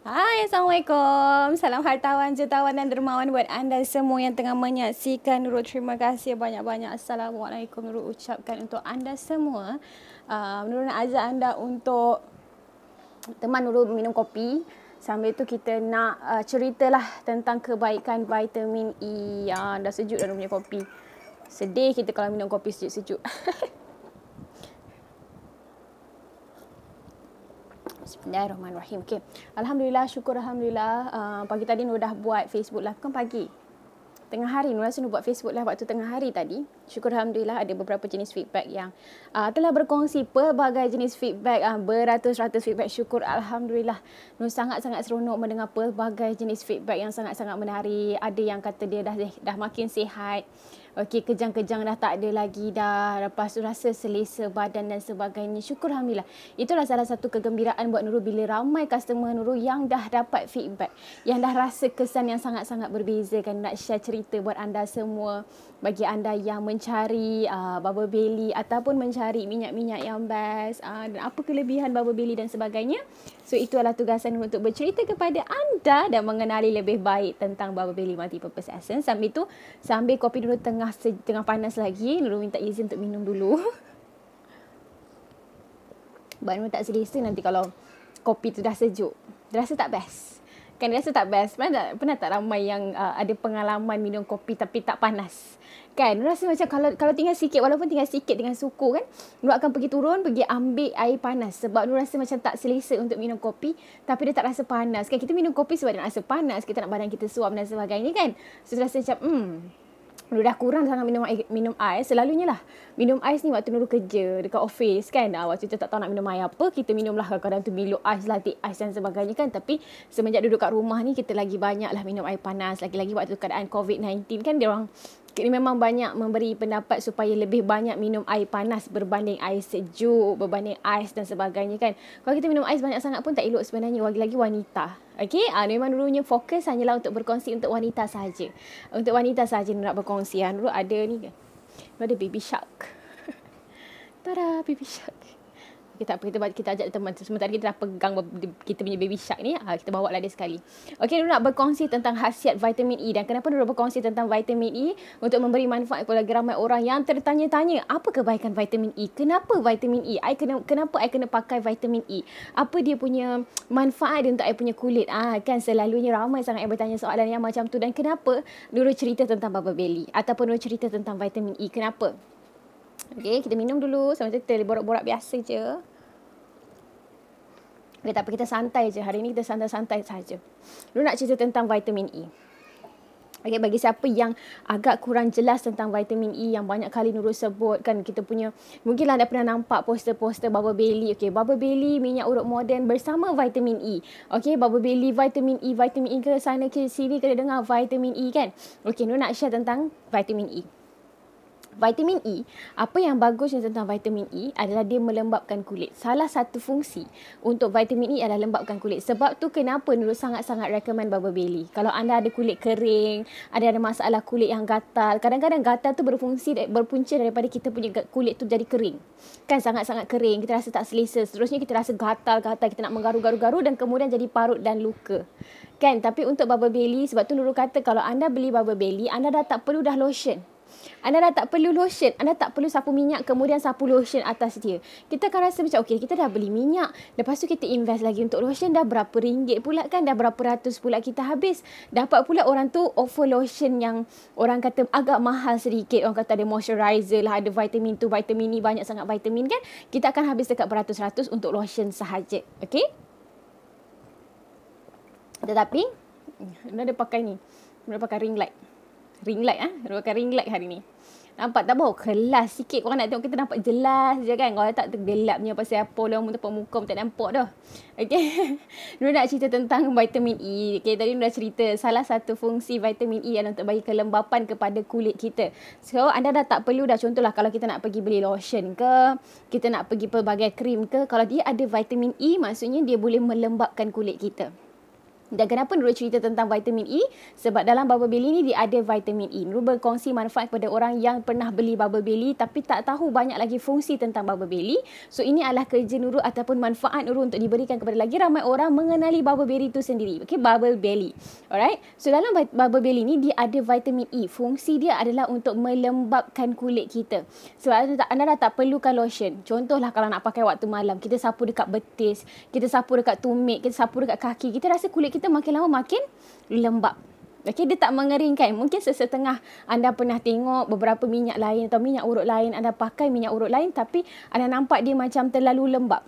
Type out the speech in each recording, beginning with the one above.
Hai, Assalamualaikum. Salam hartawan, jutawan dan dermawan buat anda semua yang tengah menyaksikan Nurul. Terima kasih banyak-banyak. Assalamualaikum Nurul ucapkan untuk anda semua. Uh, Nurul nak ajak anda untuk teman Nurul minum kopi. Sambil tu kita nak uh, ceritalah tentang kebaikan vitamin E. Uh, dah sejuk dah Nurul punya kopi. Sedih kita kalau minum kopi sejuk-sejuk. Bismillahirrahmanirrahim. Okey. Alhamdulillah, syukur alhamdulillah. Uh, pagi tadi Nur dah buat Facebook live kan pagi. Tengah hari Nur rasa Nur buat Facebook live waktu tengah hari tadi. Syukur alhamdulillah ada beberapa jenis feedback yang uh, telah berkongsi pelbagai jenis feedback uh, beratus-ratus feedback. Syukur alhamdulillah. Nur sangat-sangat seronok mendengar pelbagai jenis feedback yang sangat-sangat menarik. Ada yang kata dia dah dah makin sihat. Okey, kejang-kejang dah tak ada lagi dah. Lepas tu rasa selesa badan dan sebagainya. Syukur Alhamdulillah. Itulah salah satu kegembiraan buat Nurul bila ramai customer Nurul yang dah dapat feedback. Yang dah rasa kesan yang sangat-sangat berbeza kan. Nak share cerita buat anda semua. Bagi anda yang mencari uh, bubble belly ataupun mencari minyak-minyak yang best. Uh, dan apa kelebihan bubble belly dan sebagainya. So, itu adalah tugasan untuk bercerita kepada anda dan mengenali lebih baik tentang bubble belly multi-purpose essence. Sambil tu, sambil kopi dulu tengah tengah tengah panas lagi Nurul minta izin untuk minum dulu Sebab memang tak selesa nanti kalau Kopi tu dah sejuk Dia rasa tak best Kan dia rasa tak best Pernah tak, pernah tak ramai yang uh, ada pengalaman minum kopi tapi tak panas Kan Nurul rasa macam kalau kalau tinggal sikit Walaupun tinggal sikit dengan suku kan Nurul akan pergi turun pergi ambil air panas Sebab Nurul rasa macam tak selesa untuk minum kopi Tapi dia tak rasa panas Kan kita minum kopi sebab dia rasa panas Kita nak badan kita suap dan sebagainya kan So dia rasa macam hmm Nur dah kurang sangat minum air, minum ais selalunya lah. Minum ais ni waktu Nur kerja dekat office kan. Ah waktu tu tak tahu nak minum air apa, kita minumlah lah kadang-kadang tu milo ais latte ais dan sebagainya kan. Tapi semenjak duduk kat rumah ni kita lagi banyak lah minum air panas. Lagi-lagi waktu keadaan COVID-19 kan dia orang ini memang banyak memberi pendapat supaya lebih banyak minum air panas berbanding air sejuk, berbanding ais dan sebagainya kan. Kalau kita minum ais banyak sangat pun tak elok sebenarnya, lagi-lagi wanita. Okey, ah ha, memang dulunya fokus hanyalah untuk berkongsi untuk wanita saja. Untuk wanita saja nak berkongsi. Ha, Nurul ada ni ke? Ada baby shark. Tada, baby shark. Kita tak apa kita, kita ajak teman Sementara kita dah pegang Kita punya baby shark ni uh, Kita bawa lah dia sekali Okay Nurul nak berkongsi Tentang khasiat vitamin E Dan kenapa Nurul berkongsi Tentang vitamin E Untuk memberi manfaat Kepada ramai orang Yang tertanya-tanya Apa kebaikan vitamin E Kenapa vitamin E I kena, Kenapa I kena pakai vitamin E Apa dia punya Manfaat dia untuk I punya kulit Ah Kan selalunya ramai sangat Yang bertanya soalan yang macam tu Dan kenapa Nurul cerita tentang Bubble Belly Ataupun Nurul cerita tentang vitamin E Kenapa Okay, kita minum dulu sama kita borak-borak biasa je. Okay, tapi kita santai je. Hari ni kita santai-santai saja. Lu nak cerita tentang vitamin E. Okay, bagi siapa yang agak kurang jelas tentang vitamin E yang banyak kali Nurul sebut kan kita punya mungkinlah anda pernah nampak poster-poster Baba Belly. Okay, Baba Belly minyak urut moden bersama vitamin E. Okay, Baba Belly vitamin E, vitamin E ke sana ke sini kena dengar vitamin E kan. Okay, Nurul nak share tentang vitamin E. Vitamin E, apa yang bagus tentang vitamin E adalah dia melembapkan kulit. Salah satu fungsi untuk vitamin E adalah lembapkan kulit. Sebab tu kenapa Nurul sangat-sangat recommend Bubble Belly. Kalau anda ada kulit kering, ada ada masalah kulit yang gatal. Kadang-kadang gatal tu berfungsi berpunca daripada kita punya kulit tu jadi kering. Kan sangat-sangat kering, kita rasa tak selesa. Seterusnya kita rasa gatal-gatal, kita nak menggaru-garu-garu dan kemudian jadi parut dan luka. Kan? Tapi untuk Bubble Belly, sebab tu Nurul kata kalau anda beli Bubble Belly, anda dah tak perlu dah lotion. Anda dah tak perlu lotion, anda tak perlu sapu minyak kemudian sapu lotion atas dia. Kita akan rasa macam okey, kita dah beli minyak, lepas tu kita invest lagi untuk lotion dah berapa ringgit pula kan, dah berapa ratus pula kita habis. Dapat pula orang tu offer lotion yang orang kata agak mahal sedikit. Orang kata ada moisturizer lah, ada vitamin tu, vitamin ni banyak sangat vitamin kan. Kita akan habis dekat beratus-ratus untuk lotion sahaja. Okey? Tetapi, anda ada pakai ni. Anda pakai ring light ring light ah. Ha? Rukan ring light hari ni. Nampak tak apa? Kelas sikit korang nak tengok kita nampak jelas je kan? Kalau tak tergelapnya pasal apa lah. Mereka tempat muka pun tak nampak dah. Okay. Nuna nak cerita tentang vitamin E. Okay. Tadi Nuna dah cerita salah satu fungsi vitamin E adalah untuk bagi kelembapan kepada kulit kita. So anda dah tak perlu dah. Contohlah kalau kita nak pergi beli lotion ke. Kita nak pergi pelbagai krim ke. Kalau dia ada vitamin E maksudnya dia boleh melembapkan kulit kita. Dan kenapa Nurul cerita tentang vitamin E? Sebab dalam bubble belly ni dia ada vitamin E. Nurul berkongsi manfaat kepada orang yang pernah beli bubble belly tapi tak tahu banyak lagi fungsi tentang bubble belly. So ini adalah kerja Nurul ataupun manfaat Nurul untuk diberikan kepada lagi ramai orang mengenali bubble belly itu sendiri. Okay, bubble belly. Alright. So dalam bubble belly ni dia ada vitamin E. Fungsi dia adalah untuk melembabkan kulit kita. Sebab anda tak, anda dah tak perlukan lotion. Contohlah kalau nak pakai waktu malam. Kita sapu dekat betis. Kita sapu dekat tumit. Kita sapu dekat kaki. Kita rasa kulit kita kita makin lama makin lembab. Okay, dia tak mengeringkan. Mungkin sesetengah anda pernah tengok beberapa minyak lain atau minyak urut lain, anda pakai minyak urut lain tapi anda nampak dia macam terlalu lembab.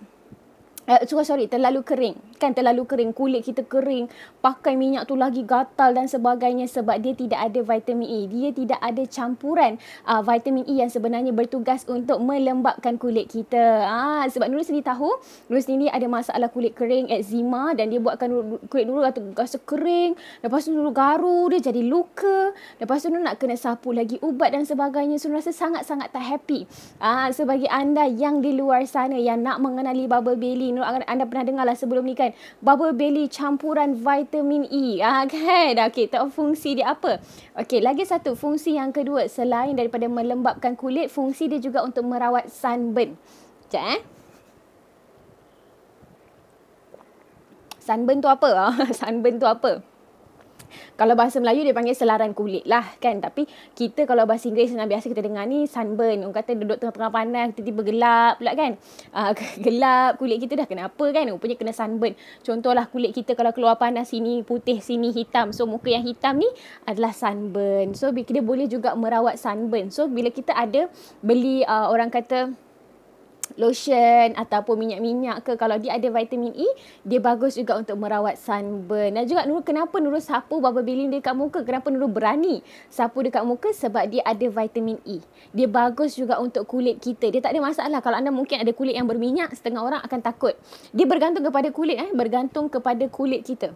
Uh, sorry, terlalu kering. Kan terlalu kering. Kulit kita kering. Pakai minyak tu lagi gatal dan sebagainya sebab dia tidak ada vitamin E. Dia tidak ada campuran uh, vitamin E yang sebenarnya bertugas untuk melembabkan kulit kita. Ah, uh, sebab Nurul sendiri tahu, Nurul sendiri ada masalah kulit kering, eczema dan dia buatkan kulit Nurul rasa, rasa kering. Lepas tu Nurul garu, dia jadi luka. Lepas tu Nurul nak kena sapu lagi ubat dan sebagainya. So, Nurul rasa sangat-sangat tak happy. Ah, uh, sebagai anda yang di luar sana yang nak mengenali bubble belly Nino anda pernah dengar lah sebelum ni kan bubble belly campuran vitamin E ah kan okey tahu fungsi dia apa Okay, lagi satu fungsi yang kedua selain daripada melembapkan kulit fungsi dia juga untuk merawat sunburn jap eh sunburn tu apa sunburn tu apa kalau bahasa Melayu dia panggil selaran kulit lah kan. Tapi kita kalau bahasa Inggeris yang biasa kita dengar ni sunburn. Orang kata duduk tengah-tengah panas tiba-tiba gelap pula kan. Uh, gelap kulit kita dah kenapa kan. Rupanya kena sunburn. Contohlah kulit kita kalau keluar panas sini putih sini hitam. So muka yang hitam ni adalah sunburn. So kita boleh juga merawat sunburn. So bila kita ada beli uh, orang kata lotion ataupun minyak-minyak ke kalau dia ada vitamin E dia bagus juga untuk merawat sunburn dan juga Nurul kenapa Nurul sapu bubble billing dekat muka kenapa Nurul berani sapu dekat muka sebab dia ada vitamin E dia bagus juga untuk kulit kita dia tak ada masalah kalau anda mungkin ada kulit yang berminyak setengah orang akan takut dia bergantung kepada kulit eh bergantung kepada kulit kita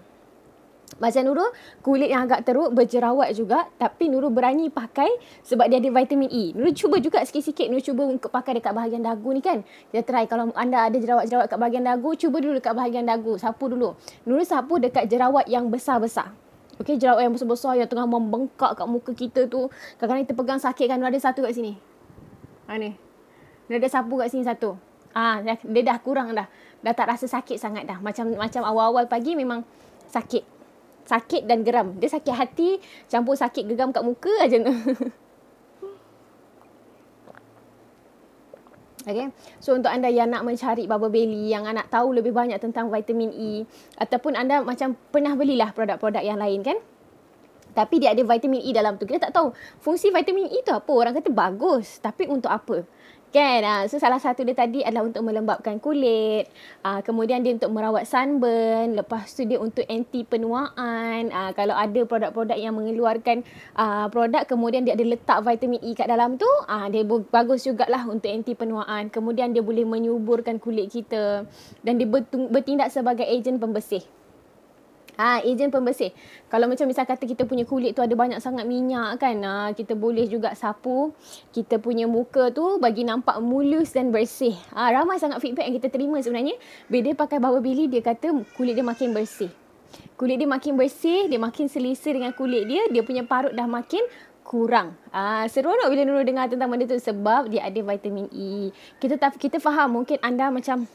macam Nurul, kulit yang agak teruk, berjerawat juga tapi Nurul berani pakai sebab dia ada vitamin E. Nurul cuba juga sikit-sikit, Nurul cuba untuk pakai dekat bahagian dagu ni kan. Kita try kalau anda ada jerawat-jerawat dekat bahagian dagu, cuba dulu dekat bahagian dagu, sapu dulu. Nurul sapu dekat jerawat yang besar-besar. Okay, jerawat yang besar-besar yang tengah membengkak kat muka kita tu. Kadang-kadang kita pegang sakit kan, Nurul ada satu kat sini. Ha ni. Nurul ada sapu kat sini satu. Ah, ha, dia dah kurang dah. Dah tak rasa sakit sangat dah. Macam macam awal-awal pagi memang sakit sakit dan geram. Dia sakit hati campur sakit geram kat muka aja tu. Okay. So untuk anda yang nak mencari bubble belly, yang nak tahu lebih banyak tentang vitamin E ataupun anda macam pernah belilah produk-produk yang lain kan? tapi dia ada vitamin E dalam tu. Kita tak tahu fungsi vitamin E tu apa. Orang kata bagus, tapi untuk apa? Kan? Ah, so salah satu dia tadi adalah untuk melembabkan kulit. Ah, kemudian dia untuk merawat sunburn. Lepas tu dia untuk anti penuaan. Ah, kalau ada produk-produk yang mengeluarkan produk kemudian dia ada letak vitamin E kat dalam tu. Dia bagus jugalah untuk anti penuaan. Kemudian dia boleh menyuburkan kulit kita. Dan dia bertindak sebagai ejen pembersih. Ha, ejen pembersih. Kalau macam misal kata kita punya kulit tu ada banyak sangat minyak kan. Ha, kita boleh juga sapu kita punya muka tu bagi nampak mulus dan bersih. Ha, ramai sangat feedback yang kita terima sebenarnya. Bila pakai bawa bili dia kata kulit dia makin bersih. Kulit dia makin bersih, dia makin selesa dengan kulit dia, dia punya parut dah makin kurang. Ah seronok bila Nurul dengar tentang benda tu sebab dia ada vitamin E. Kita tak kita faham mungkin anda macam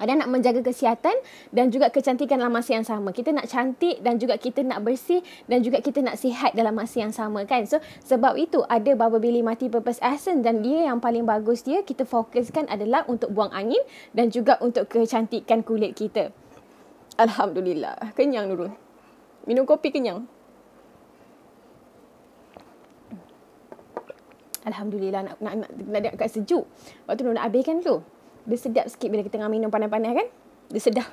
ada nak menjaga kesihatan dan juga kecantikan dalam masa yang sama. Kita nak cantik dan juga kita nak bersih dan juga kita nak sihat dalam masa yang sama kan. So sebab itu ada Baba Billy Mati Purpose Essence dan dia yang paling bagus dia kita fokuskan adalah untuk buang angin dan juga untuk kecantikan kulit kita. Alhamdulillah. Kenyang dulu Minum kopi kenyang. Alhamdulillah nak nak nak nak, nak, nak sejuk. Waktu nak habiskan dulu. Dia sedap sikit bila kita tengah minum panas-panas kan? Dia sedap.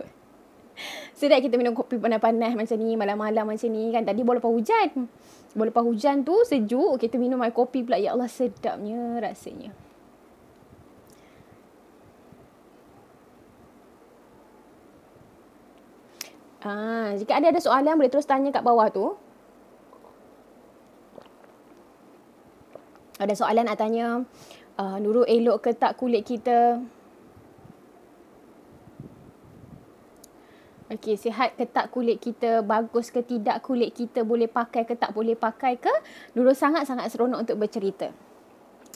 sedap kita minum kopi panas-panas macam ni, malam-malam macam ni kan. Tadi bola hujan. Bola hujan tu sejuk, kita minum air kopi pula. Ya Allah, sedapnya rasanya. Ah, jika ada ada soalan boleh terus tanya kat bawah tu. Ada soalan nak tanya, uh, Nurul elok ke tak kulit kita? Okey, sihat ke tak kulit kita, bagus ke tidak kulit kita, boleh pakai ke tak boleh pakai ke, Nurul sangat-sangat seronok untuk bercerita.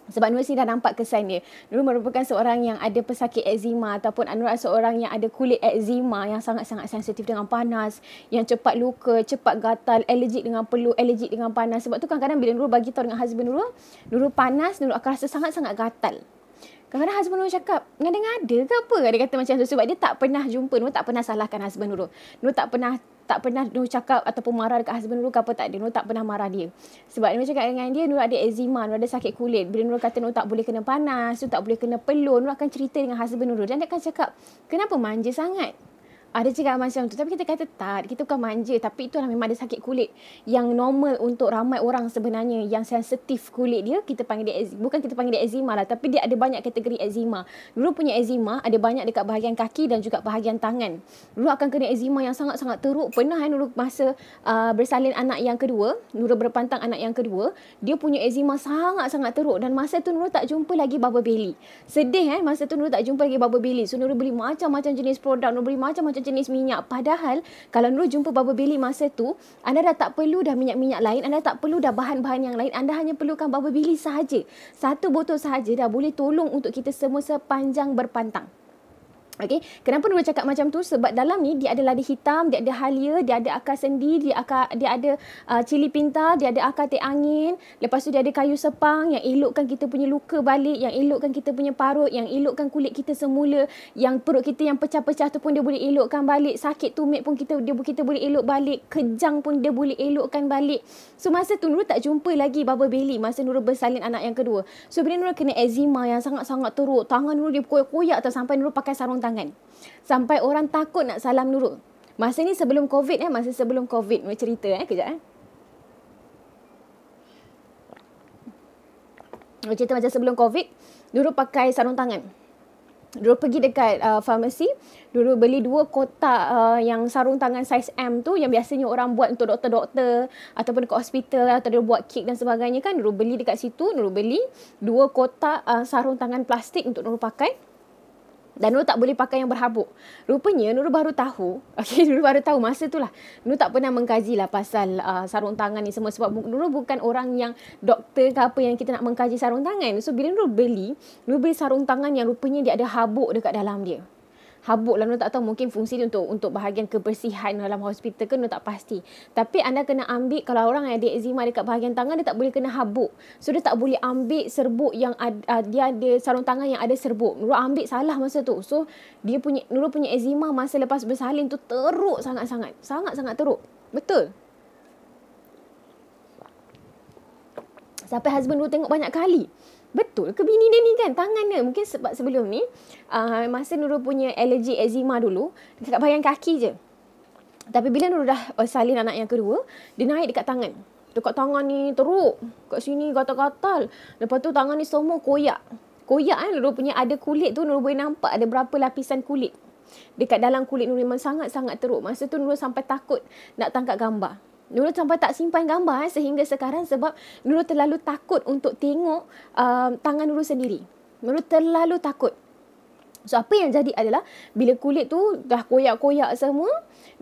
Sebab Nurul sendiri dah nampak kesan dia. Nurul merupakan seorang yang ada pesakit eczema ataupun Anura seorang yang ada kulit eczema yang sangat-sangat sensitif dengan panas, yang cepat luka, cepat gatal, allergic dengan peluh, allergic dengan panas. Sebab tu kadang-kadang bila Nurul bagi tahu dengan husband Nurul, Nurul panas, Nurul akan rasa sangat-sangat gatal. Kadang-kadang husband Nurul cakap, dengan dengar ke apa? Dia kata macam tu. Sebab dia tak pernah jumpa Nurul, tak pernah salahkan husband Nurul. Nurul tak pernah tak pernah Nurul cakap ataupun marah dekat husband Nurul ke apa tak dia. Nurul tak pernah marah dia. Sebab Nurul cakap dengan dia, Nurul ada eczema, Nurul ada sakit kulit. Bila Nurul kata Nurul tak boleh kena panas, Nurul tak boleh kena pelur, Nurul akan cerita dengan husband Nurul. Dan dia akan cakap, kenapa manja sangat? ada cakap macam tu. Tapi kita kata tak. Kita bukan manja. Tapi itulah memang ada sakit kulit. Yang normal untuk ramai orang sebenarnya. Yang sensitif kulit dia. Kita panggil dia. Bukan kita panggil dia eczema lah. Tapi dia ada banyak kategori eczema. Dulu punya eczema. Ada banyak dekat bahagian kaki. Dan juga bahagian tangan. Dulu akan kena eczema yang sangat-sangat teruk. Pernah kan eh, dulu masa uh, bersalin anak yang kedua. Nurul berpantang anak yang kedua. Dia punya eczema sangat-sangat teruk. Dan masa tu Nurul tak jumpa lagi bubble belly. Sedih kan. Eh? Masa tu Nurul tak jumpa lagi bubble belly. So Nurul beli macam-macam jenis produk. Nurul beli macam-macam jenis minyak padahal kalau Nurul jumpa Baba Billy masa tu anda dah tak perlu dah minyak-minyak lain anda tak perlu dah bahan-bahan yang lain anda hanya perlukan Baba Billy sahaja satu botol sahaja dah boleh tolong untuk kita semua sepanjang berpantang Okay, kenapa dia cakap macam tu? Sebab dalam ni dia ada lada hitam, dia ada halia, dia ada akar sendi, dia akar dia ada uh, cili pintar, dia ada akar teh angin. Lepas tu dia ada kayu sepang yang elokkan kita punya luka balik, yang elokkan kita punya parut, yang elokkan kulit kita semula, yang perut kita yang pecah-pecah tu pun dia boleh elokkan balik. Sakit tumit pun kita dia kita boleh elok balik, kejang pun dia boleh elokkan balik. So masa tu Nurul tak jumpa lagi Baba Belly masa Nurul bersalin anak yang kedua. So bila Nurul kena eczema yang sangat-sangat teruk, tangan Nurul dia koyak-koyak tak sampai Nurul pakai sarung tangan larangan. Sampai orang takut nak salam Nurul. Masa ni sebelum COVID eh, masa sebelum COVID. Mari cerita eh, kejap eh. Mari cerita macam sebelum COVID, Nurul pakai sarung tangan. Nurul pergi dekat uh, farmasi, Nurul beli dua kotak uh, yang sarung tangan saiz M tu yang biasanya orang buat untuk doktor-doktor ataupun dekat hospital atau dia buat kek dan sebagainya kan. Nurul beli dekat situ, Nurul beli dua kotak uh, sarung tangan plastik untuk Nurul pakai dan Nurul tak boleh pakai yang berhabuk. Rupanya Nurul baru tahu, okay, Nurul baru tahu masa tu lah. Nurul tak pernah mengkaji lah pasal uh, sarung tangan ni semua. Sebab Nurul bukan orang yang doktor ke apa yang kita nak mengkaji sarung tangan. So bila Nurul beli, Nurul beli sarung tangan yang rupanya dia ada habuk dekat dalam dia habuk lah. Nur tak tahu mungkin fungsi dia untuk untuk bahagian kebersihan dalam hospital ke Nur tak pasti. Tapi anda kena ambil kalau orang yang ada eczema dekat bahagian tangan dia tak boleh kena habuk. So dia tak boleh ambil serbuk yang ada, dia ada sarung tangan yang ada serbuk. Nur ambil salah masa tu. So dia punya Nur punya eczema masa lepas bersalin tu teruk sangat-sangat. Sangat-sangat teruk. Betul. Sampai husband Nur tengok banyak kali betul ke bini dia ni kan tangan dia mungkin sebab sebelum ni uh, masa Nurul punya allergy eczema dulu dekat bayang kaki je tapi bila Nurul dah eh, salin anak yang kedua dia naik dekat tangan dekat tangan ni teruk kat sini gatal-gatal lepas tu tangan ni semua koyak koyak kan Nurul punya ada kulit tu Nurul boleh nampak ada berapa lapisan kulit dekat dalam kulit Nurul memang sangat-sangat teruk masa tu Nurul sampai takut nak tangkap gambar Nurul sampai tak simpan gambar eh, sehingga sekarang sebab Nurul terlalu takut untuk tengok uh, tangan Nurul sendiri. Nurul terlalu takut. So apa yang jadi adalah bila kulit tu dah koyak-koyak semua,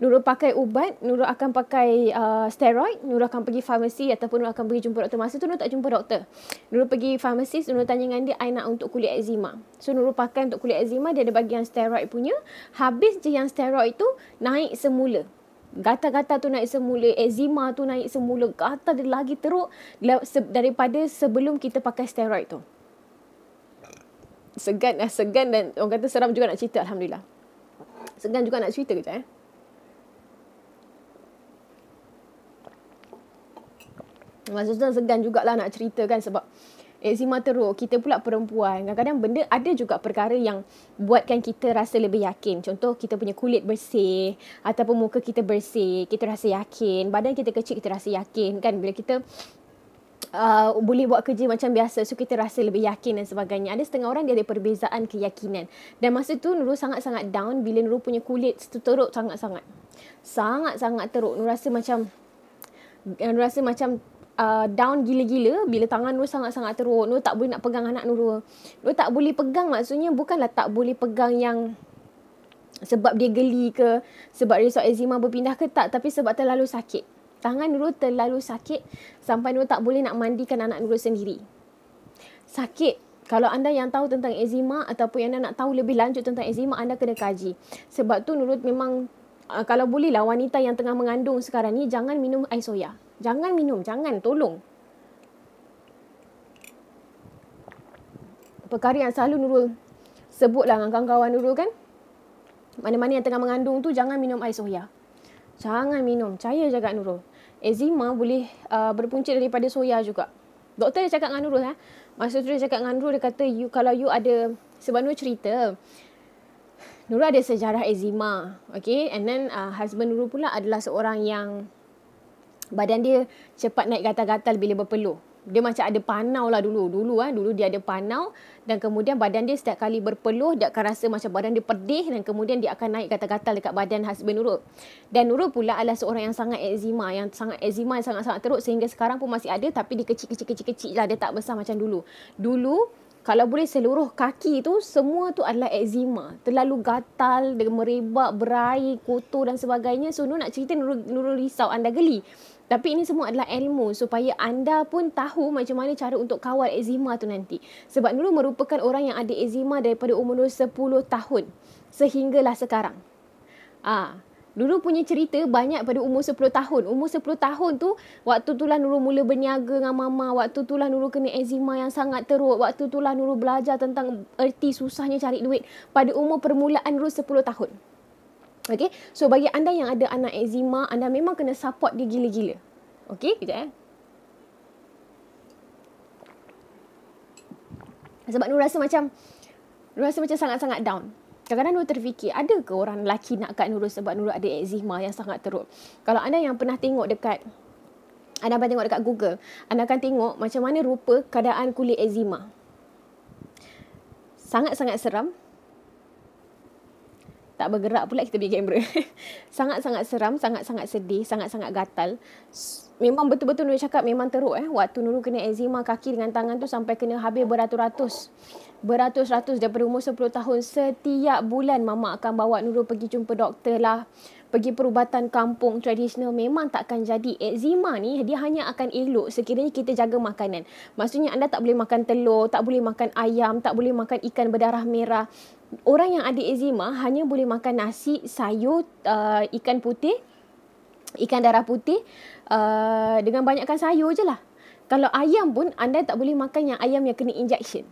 Nurul pakai ubat, Nurul akan pakai uh, steroid, Nurul akan pergi farmasi ataupun Nurul akan pergi jumpa doktor. Masa tu Nurul tak jumpa doktor. Nurul pergi farmasi, Nurul tanya dengan dia, I nak untuk kulit eczema. So Nurul pakai untuk kulit eczema, dia ada bagian steroid punya. Habis je yang steroid tu, naik semula. Gata-gata tu naik semula, eczema tu naik semula, gatal dia lagi teruk daripada sebelum kita pakai steroid tu. Segan lah, segan dan orang kata seram juga nak cerita, Alhamdulillah. Segan juga nak cerita kejap eh. Maksudnya segan jugalah nak cerita kan sebab eczema teruk. Kita pula perempuan. Kadang-kadang benda ada juga perkara yang buatkan kita rasa lebih yakin. Contoh kita punya kulit bersih ataupun muka kita bersih. Kita rasa yakin. Badan kita kecil kita rasa yakin kan. Bila kita Uh, boleh buat kerja macam biasa so kita rasa lebih yakin dan sebagainya ada setengah orang dia ada perbezaan keyakinan dan masa tu Nurul sangat-sangat down bila Nurul punya kulit teruk sangat-sangat sangat-sangat teruk Nurul rasa macam Nurul rasa macam Uh, down gila-gila bila tangan Nur sangat-sangat teruk. Nur tak boleh nak pegang anak Nur. Nur tak boleh pegang maksudnya bukanlah tak boleh pegang yang sebab dia geli ke, sebab risau eczema berpindah ke tak, tapi sebab terlalu sakit. Tangan Nur terlalu sakit sampai Nur tak boleh nak mandikan anak Nur sendiri. Sakit. Kalau anda yang tahu tentang eczema ataupun yang anda nak tahu lebih lanjut tentang eczema, anda kena kaji. Sebab tu Nurul memang Ah, kalau boleh lah wanita yang tengah mengandung sekarang ni jangan minum air soya. Jangan minum, jangan tolong. Perkara yang selalu Nurul sebutlah dengan kawan-kawan Nurul kan. Mana-mana yang tengah mengandung tu jangan minum air soya. Jangan minum, cahaya jaga Nurul. Eczema boleh uh, berpunca daripada soya juga. Doktor dia cakap dengan Nurul. Ha? Masa tu dia cakap dengan Nurul, dia kata you, kalau you ada sebab Nurul cerita. Nurul ada sejarah eczema. Okay. And then uh, husband Nurul pula adalah seorang yang badan dia cepat naik gatal-gatal bila berpeluh. Dia macam ada panau lah dulu. Dulu ah, dulu dia ada panau dan kemudian badan dia setiap kali berpeluh dia akan rasa macam badan dia pedih dan kemudian dia akan naik gatal-gatal dekat badan husband Nurul. Dan Nurul pula adalah seorang yang sangat eczema, yang sangat eczema yang sangat-sangat teruk sehingga sekarang pun masih ada tapi dia kecil-kecil-kecil lah. Dia tak besar macam dulu. Dulu kalau boleh seluruh kaki tu semua tu adalah eczema terlalu gatal dengan merebak berair kotor dan sebagainya so Nur nak cerita Nur, Nur risau anda geli tapi ini semua adalah ilmu supaya anda pun tahu macam mana cara untuk kawal eczema tu nanti sebab Nur merupakan orang yang ada eczema daripada umur Nur 10 tahun sehinggalah sekarang Ah, Nurul punya cerita banyak pada umur 10 tahun. Umur 10 tahun tu, waktu tu lah Nurul mula berniaga dengan mama. Waktu tu lah Nurul kena eczema yang sangat teruk. Waktu tu lah Nurul belajar tentang erti susahnya cari duit. Pada umur permulaan Nurul 10 tahun. Okay, so bagi anda yang ada anak eczema, anda memang kena support dia gila-gila. Okay, kejap ya. Eh. Sebab Nurul rasa macam, Nurul rasa macam sangat-sangat down. Kadang-kadang Nurul terfikir, ada ke orang lelaki nak kat Nurul sebab Nurul ada eczema yang sangat teruk? Kalau anda yang pernah tengok dekat anda akan tengok dekat Google. Anda akan tengok macam mana rupa keadaan kulit eczema. Sangat-sangat seram. Tak bergerak pula kita punya kamera. sangat-sangat seram, sangat-sangat sedih, sangat-sangat gatal. Memang betul-betul Nurul cakap memang teruk eh. Waktu Nurul kena eczema kaki dengan tangan tu sampai kena habis beratus-ratus beratus-ratus daripada umur 10 tahun setiap bulan mama akan bawa Nurul pergi jumpa doktor lah pergi perubatan kampung tradisional memang takkan jadi eczema ni dia hanya akan elok sekiranya kita jaga makanan maksudnya anda tak boleh makan telur tak boleh makan ayam tak boleh makan ikan berdarah merah orang yang ada eczema hanya boleh makan nasi sayur uh, ikan putih ikan darah putih uh, dengan banyakkan sayur je lah kalau ayam pun anda tak boleh makan yang ayam yang kena injection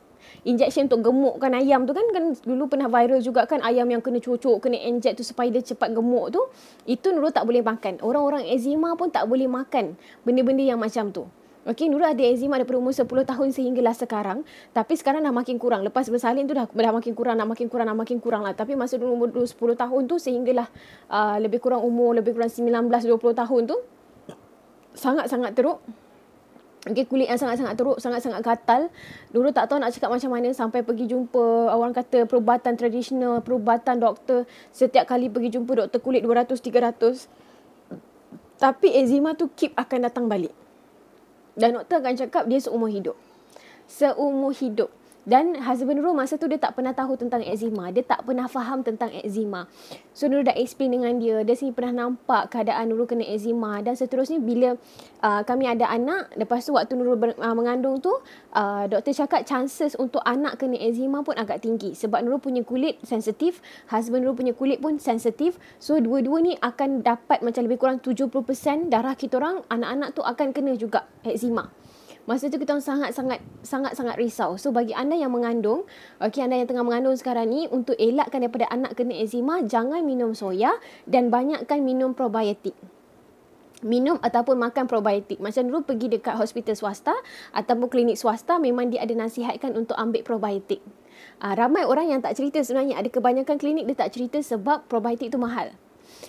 injection untuk gemukkan ayam tu kan kan dulu pernah viral juga kan ayam yang kena cucuk kena inject tu supaya dia cepat gemuk tu itu Nurul tak boleh makan orang-orang eczema pun tak boleh makan benda-benda yang macam tu Okey, Nurul ada eczema daripada umur 10 tahun sehinggalah sekarang. Tapi sekarang dah makin kurang. Lepas bersalin tu dah, dah makin kurang, nak makin kurang, nak makin kurang lah. Tapi masa dulu umur 10 tahun tu sehinggalah uh, lebih kurang umur, lebih kurang 19-20 tahun tu. Sangat-sangat teruk. Okay, kulit yang sangat-sangat teruk, sangat-sangat gatal. Dulu tak tahu nak cakap macam mana sampai pergi jumpa orang kata perubatan tradisional, perubatan doktor. Setiap kali pergi jumpa doktor kulit 200, 300. Tapi eczema tu keep akan datang balik. Dan doktor akan cakap dia seumur hidup. Seumur hidup. Dan husband Roh masa tu dia tak pernah tahu tentang eczema. Dia tak pernah faham tentang eczema. So Nurul dah explain dengan dia. Dia sini pernah nampak keadaan Nurul kena eczema. Dan seterusnya bila uh, kami ada anak. Lepas tu waktu Nurul ber, uh, mengandung tu. Uh, doktor cakap chances untuk anak kena eczema pun agak tinggi. Sebab Nurul punya kulit sensitif. Husband Nurul punya kulit pun sensitif. So dua-dua ni akan dapat macam lebih kurang 70% darah kita orang. Anak-anak tu akan kena juga eczema masa tu kita sangat sangat sangat sangat risau. So bagi anda yang mengandung, okey anda yang tengah mengandung sekarang ni untuk elakkan daripada anak kena eczema, jangan minum soya dan banyakkan minum probiotik minum ataupun makan probiotik. Macam dulu pergi dekat hospital swasta ataupun klinik swasta memang dia ada nasihatkan untuk ambil probiotik. Ah, ramai orang yang tak cerita sebenarnya ada kebanyakan klinik dia tak cerita sebab probiotik tu mahal.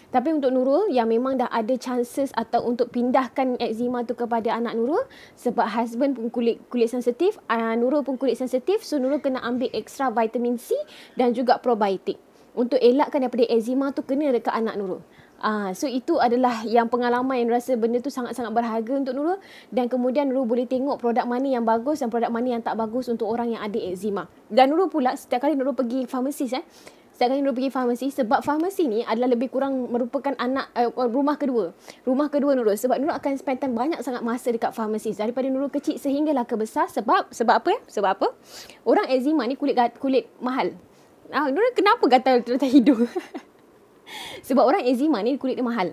Tapi untuk Nurul yang memang dah ada chances atau untuk pindahkan eczema tu kepada anak Nurul sebab husband pun kulit kulit sensitif, uh, Nurul pun kulit sensitif, so Nurul kena ambil extra vitamin C dan juga probiotik untuk elakkan daripada eczema tu kena dekat anak Nurul. Ah, so itu adalah yang pengalaman yang rasa benda tu sangat-sangat berharga untuk Nurul dan kemudian Nurul boleh tengok produk mana yang bagus dan produk mana yang tak bagus untuk orang yang ada eczema. Dan Nurul pula setiap kali Nurul pergi farmasi eh, setiap kali dia pergi farmasi sebab farmasi ni adalah lebih kurang merupakan anak uh, rumah kedua. Rumah kedua Nurul sebab Nurul akan spend time banyak sangat masa dekat farmasi daripada Nurul kecil sehinggalah ke besar sebab sebab apa ya? Sebab apa? Orang eczema ni kulit kulit mahal. Ah, Nurul kenapa gatal terletak hidung? sebab orang eczema ni kulit dia mahal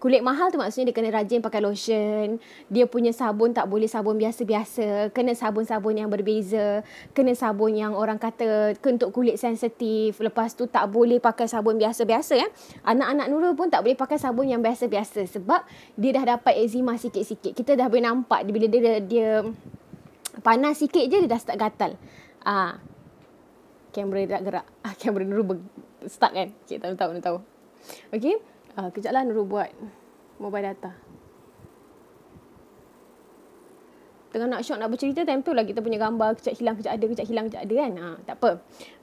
kulit mahal tu maksudnya dia kena rajin pakai lotion, dia punya sabun tak boleh sabun biasa-biasa, kena sabun-sabun yang berbeza, kena sabun yang orang kata untuk kulit sensitif, lepas tu tak boleh pakai sabun biasa-biasa ya. Eh. Anak-anak Nurul pun tak boleh pakai sabun yang biasa-biasa sebab dia dah dapat eczema sikit-sikit. Kita dah boleh nampak bila dia dia, dia panas sikit je dia dah start gatal. Ah. Kamera tak gerak. Ah kamera Nurul ber- start kan. Cik tahu tahu tahu. Okay. Uh, kejap lah Nurul buat mobile data. Tengah nak shock nak bercerita time tu lah kita punya gambar kejap hilang kejap ada kejap hilang kejap ada kan. Ha, tak apa.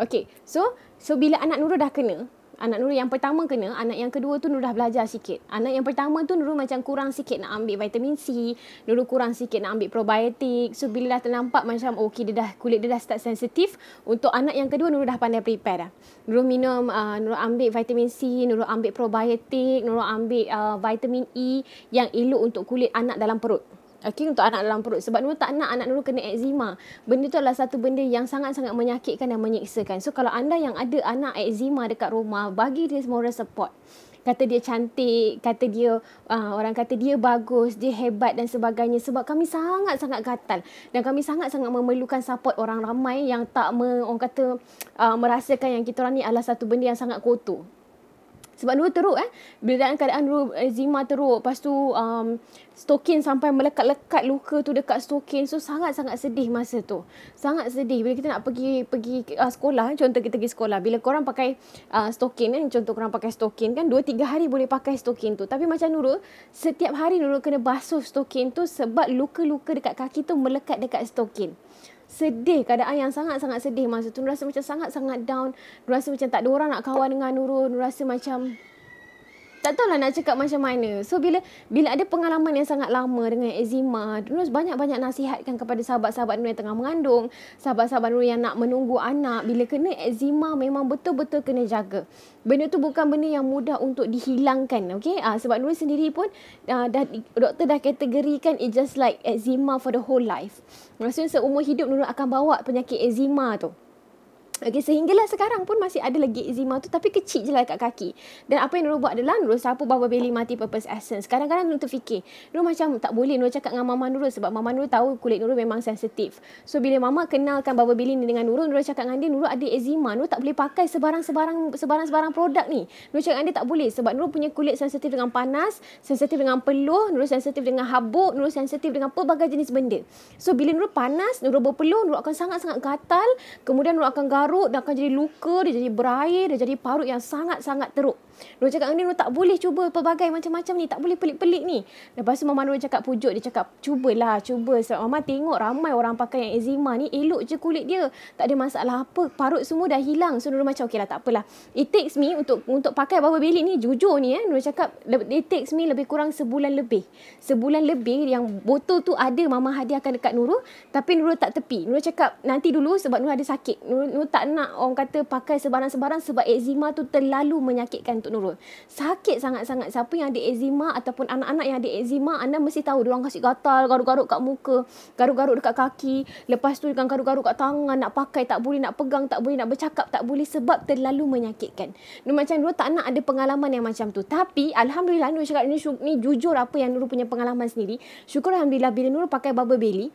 Okay. So, so bila anak Nurul dah kena, anak Nurul yang pertama kena, anak yang kedua tu Nurul dah belajar sikit. Anak yang pertama tu Nurul macam kurang sikit nak ambil vitamin C, Nurul kurang sikit nak ambil probiotik. So bila dah ternampak macam oh, okey dia dah kulit dia dah start sensitif, untuk anak yang kedua Nurul dah pandai prepare dah. Nurul minum uh, Nurul ambil vitamin C, Nurul ambil probiotik, Nurul ambil uh, vitamin E yang elok untuk kulit anak dalam perut. Okay, untuk anak dalam perut. Sebab Nurul tak nak anak Nurul kena eczema. Benda tu adalah satu benda yang sangat-sangat menyakitkan dan menyeksakan. So, kalau anda yang ada anak eczema dekat rumah, bagi dia moral support. Kata dia cantik, kata dia, uh, orang kata dia bagus, dia hebat dan sebagainya. Sebab kami sangat-sangat gatal. Dan kami sangat-sangat memerlukan support orang ramai yang tak me, orang kata, uh, merasakan yang kita orang ni adalah satu benda yang sangat kotor. Sebab dulu teruk eh. Bila dalam keadaan dulu eczema eh, teruk. Lepas tu um, stokin sampai melekat-lekat luka tu dekat stokin. So sangat-sangat sedih masa tu. Sangat sedih. Bila kita nak pergi pergi uh, sekolah. Eh, contoh kita pergi sekolah. Bila korang pakai uh, stokin kan. Contoh korang pakai stokin kan. Dua tiga hari boleh pakai stokin tu. Tapi macam Nurul. Setiap hari Nurul kena basuh stokin tu. Sebab luka-luka dekat kaki tu melekat dekat stokin sedih keadaan yang sangat-sangat sedih masa tu. Nur rasa macam sangat-sangat down. Nur rasa macam tak ada orang nak kawan dengan Nurul. Nur rasa macam tak lah nak cakap macam mana. So bila bila ada pengalaman yang sangat lama dengan eczema, Nurul banyak-banyak nasihatkan kepada sahabat-sahabat Nurul yang tengah mengandung, sahabat-sahabat Nurul yang nak menunggu anak, bila kena eczema memang betul-betul kena jaga. Benda tu bukan benda yang mudah untuk dihilangkan, okey? Ah ha, sebab Nurul sendiri pun uh, dah doktor dah kategorikan it just like eczema for the whole life. Maksudnya seumur hidup Nurul akan bawa penyakit eczema tu. Okay, sehinggalah sekarang pun masih ada lagi eczema tu tapi kecil je lah kat kaki. Dan apa yang Nurul buat adalah Nurul sapu bawa beli mati purpose essence. Kadang-kadang Nurul terfikir, Nurul macam tak boleh Nurul cakap dengan Mama Nurul sebab Mama Nurul tahu kulit Nurul memang sensitif. So, bila Mama kenalkan bawa beli ni dengan Nurul, Nurul cakap dengan dia Nurul ada eczema. Nurul tak boleh pakai sebarang-sebarang sebarang-sebarang produk ni. Nurul cakap dengan dia tak boleh sebab Nurul punya kulit sensitif dengan panas, sensitif dengan peluh, Nurul sensitif dengan habuk, Nurul sensitif dengan pelbagai jenis benda. So, bila Nurul panas, Nurul berpeluh, Nurul akan sangat-sangat gatal, kemudian Nurul akan garuk parut dan akan jadi luka, dia jadi berair, dia jadi parut yang sangat-sangat teruk. Nur cakap dengan dia, Nur tak boleh cuba pelbagai macam-macam ni. Tak boleh pelik-pelik ni. Lepas tu Mama Nur cakap pujuk. Dia cakap, cubalah, cuba. Sebab Mama tengok ramai orang pakai yang eczema ni. Elok je kulit dia. Tak ada masalah apa. Parut semua dah hilang. So Nur macam, okeylah tak apalah. It takes me untuk untuk pakai bawah belik ni. Jujur ni eh. Nur cakap, it takes me lebih kurang sebulan lebih. Sebulan lebih yang botol tu ada Mama hadiahkan dekat Nurul. Tapi Nurul tak tepi. Nurul cakap, nanti dulu sebab Nurul ada sakit. Nurul, Nurul tak nak orang kata pakai sebarang-sebarang sebab eczema tu terlalu menyakitkan untuk Nurul. Sakit sangat-sangat. Siapa yang ada eczema ataupun anak-anak yang ada eczema, anda mesti tahu. Diorang kasih gatal, garuk-garuk kat muka, garuk-garuk dekat kaki. Lepas tu dengan garuk-garuk kat tangan, nak pakai, tak boleh nak pegang, tak boleh nak bercakap, tak boleh sebab terlalu menyakitkan. Nur macam Nurul tak nak ada pengalaman yang macam tu. Tapi Alhamdulillah Nurul cakap ni, ni jujur apa yang Nurul punya pengalaman sendiri. Syukur Alhamdulillah bila Nurul pakai bubble belly,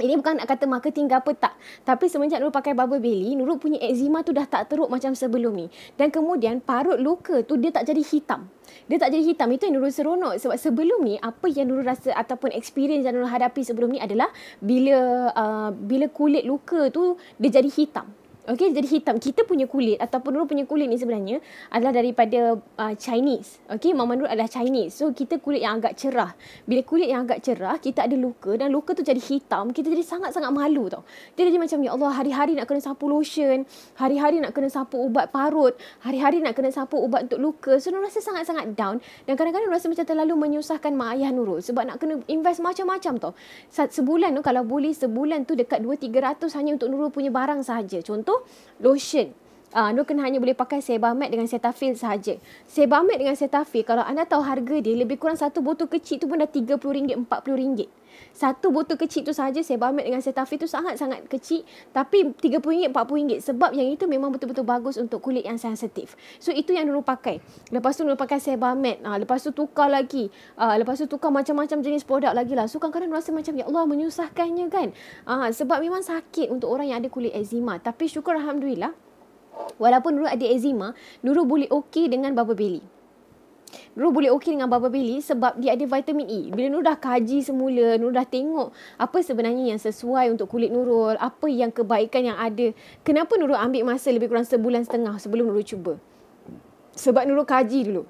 ini bukan nak kata marketing ke apa tak. Tapi semenjak Nurul pakai bubble belly, Nurul punya eczema tu dah tak teruk macam sebelum ni. Dan kemudian parut luka tu dia tak jadi hitam. Dia tak jadi hitam. Itu yang Nurul seronok. Sebab sebelum ni, apa yang Nurul rasa ataupun experience yang Nurul hadapi sebelum ni adalah bila uh, bila kulit luka tu dia jadi hitam. Okay, jadi hitam. Kita punya kulit ataupun Nurul punya kulit ni sebenarnya adalah daripada uh, Chinese. Okay, Mama Nurul adalah Chinese. So, kita kulit yang agak cerah. Bila kulit yang agak cerah, kita ada luka dan luka tu jadi hitam, kita jadi sangat-sangat malu tau. Dia jadi macam, ya Allah, hari-hari nak kena sapu lotion, hari-hari nak kena sapu ubat parut, hari-hari nak kena sapu ubat untuk luka. So, Nurul rasa sangat-sangat down dan kadang-kadang Nurul rasa macam terlalu menyusahkan mak ayah Nurul sebab nak kena invest macam-macam tau. Sebulan tu, kalau boleh sebulan tu dekat RM2,300 hanya untuk Nurul punya barang sahaja. Contoh, tu lotion uh, ah, Nur kena hanya boleh pakai Sebamed dengan setafil sahaja. Sebamed dengan setafil kalau anda tahu harga dia lebih kurang satu botol kecil tu pun dah RM30, RM40. Satu botol kecil tu sahaja Sebamed dengan setafil tu sangat-sangat kecil tapi RM30, RM40 sebab yang itu memang betul-betul bagus untuk kulit yang sensitif. So itu yang Nur pakai. Lepas tu Nur pakai Sebamed. Uh, ah, lepas tu tukar lagi. Uh, lepas tu tukar macam-macam jenis produk lagi lah. So kadang-kadang rasa macam ya Allah menyusahkannya kan. Uh, sebab memang sakit untuk orang yang ada kulit eczema. Tapi syukur Alhamdulillah. Walaupun Nurul ada eczema, Nurul boleh okey dengan bubble belly. Nurul boleh okey dengan bubble belly sebab dia ada vitamin E. Bila Nurul dah kaji semula, Nurul dah tengok apa sebenarnya yang sesuai untuk kulit Nurul, apa yang kebaikan yang ada. Kenapa Nurul ambil masa lebih kurang sebulan setengah sebelum Nurul cuba? Sebab Nurul kaji dulu.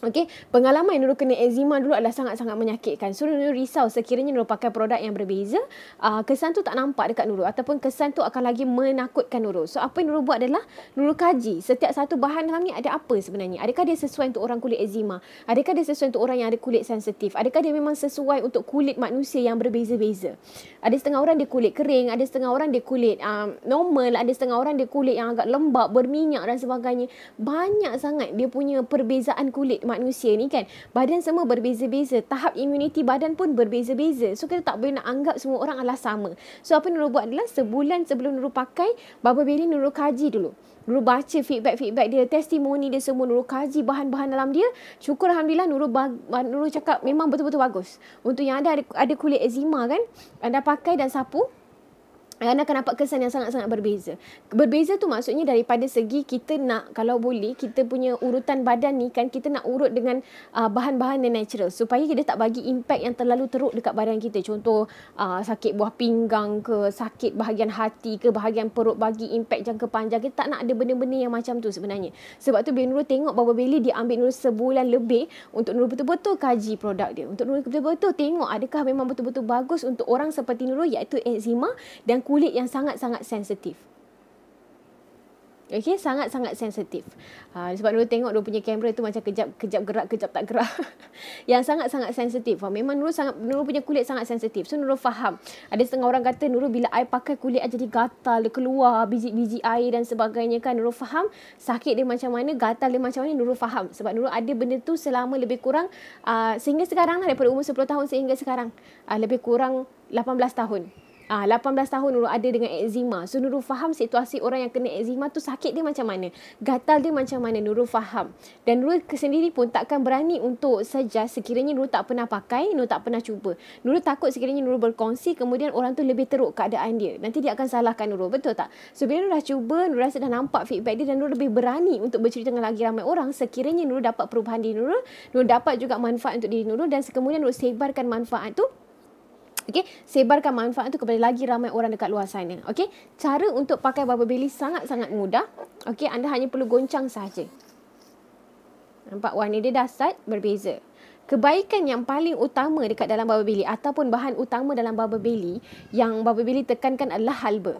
Okey, pengalaman yang dulu kena eczema dulu adalah sangat-sangat menyakitkan. So, Nurul risau sekiranya Nurul pakai produk yang berbeza, uh, kesan tu tak nampak dekat Nurul ataupun kesan tu akan lagi menakutkan Nurul. So, apa yang Nurul buat adalah Nurul kaji setiap satu bahan dalam ni ada apa sebenarnya. Adakah dia sesuai untuk orang kulit eczema? Adakah dia sesuai untuk orang yang ada kulit sensitif? Adakah dia memang sesuai untuk kulit manusia yang berbeza-beza? Ada setengah orang dia kulit kering, ada setengah orang dia kulit um, normal, ada setengah orang dia kulit yang agak lembab, berminyak dan sebagainya. Banyak sangat dia punya perbezaan kulit manusia ni kan badan semua berbeza-beza tahap imuniti badan pun berbeza-beza so kita tak boleh nak anggap semua orang adalah sama so apa Nurul buat adalah sebulan sebelum Nurul pakai Bubble Belly Nurul kaji dulu Nurul baca feedback-feedback dia testimoni dia semua Nurul kaji bahan-bahan dalam dia syukur Alhamdulillah Nurul, bag- Nurul cakap memang betul-betul bagus untuk yang ada ada kulit eczema kan anda pakai dan sapu dan akan nampak kesan yang sangat-sangat berbeza. Berbeza tu maksudnya daripada segi kita nak kalau boleh kita punya urutan badan ni kan kita nak urut dengan uh, bahan-bahan yang natural supaya kita tak bagi impact yang terlalu teruk dekat badan kita. Contoh uh, sakit buah pinggang ke, sakit bahagian hati ke, bahagian perut bagi impact jangka panjang. Kita tak nak ada benda-benda yang macam tu sebenarnya. Sebab tu bila Nurul tengok Baba Belly dia ambil Nurul sebulan lebih untuk Nurul betul-betul kaji produk dia. Untuk Nurul betul-betul tengok adakah memang betul-betul bagus untuk orang seperti Nurul iaitu eczema dan kulit yang sangat-sangat sensitif. Okay, sangat-sangat sensitif. Ha, sebab dulu tengok dia punya kamera tu macam kejap kejap gerak, kejap tak gerak. yang sangat-sangat sensitif. Ha, memang Nurul sangat Nurul punya kulit sangat sensitif. So Nurul faham. Ada setengah orang kata Nurul bila air pakai kulit jadi gatal, dia keluar biji-biji air dan sebagainya kan. Nurul faham sakit dia macam mana, gatal dia macam mana Nurul faham. Sebab Nurul ada benda tu selama lebih kurang uh, sehingga sekarang lah daripada umur 10 tahun sehingga sekarang. Uh, lebih kurang 18 tahun. Ah 18 tahun Nurul ada dengan eczema. So Nurul faham situasi orang yang kena eczema tu sakit dia macam mana. Gatal dia macam mana Nurul faham. Dan Nurul sendiri pun takkan berani untuk suggest sekiranya Nurul tak pernah pakai, Nurul tak pernah cuba. Nurul takut sekiranya Nurul berkongsi kemudian orang tu lebih teruk keadaan dia. Nanti dia akan salahkan Nurul. Betul tak? So bila Nurul dah cuba, Nurul rasa dah nampak feedback dia dan Nurul lebih berani untuk bercerita dengan lagi ramai orang sekiranya Nurul dapat perubahan di Nurul. Nurul dapat juga manfaat untuk diri Nurul dan kemudian Nurul sebarkan manfaat tu Okey, sebarkan manfaat tu kepada lagi ramai orang dekat luar sana. Okey, cara untuk pakai bubble belly sangat-sangat mudah. Okey, anda hanya perlu goncang sahaja. Nampak warna dia dah start berbeza. Kebaikan yang paling utama dekat dalam bubble belly ataupun bahan utama dalam bubble belly yang bubble belly tekankan adalah halba.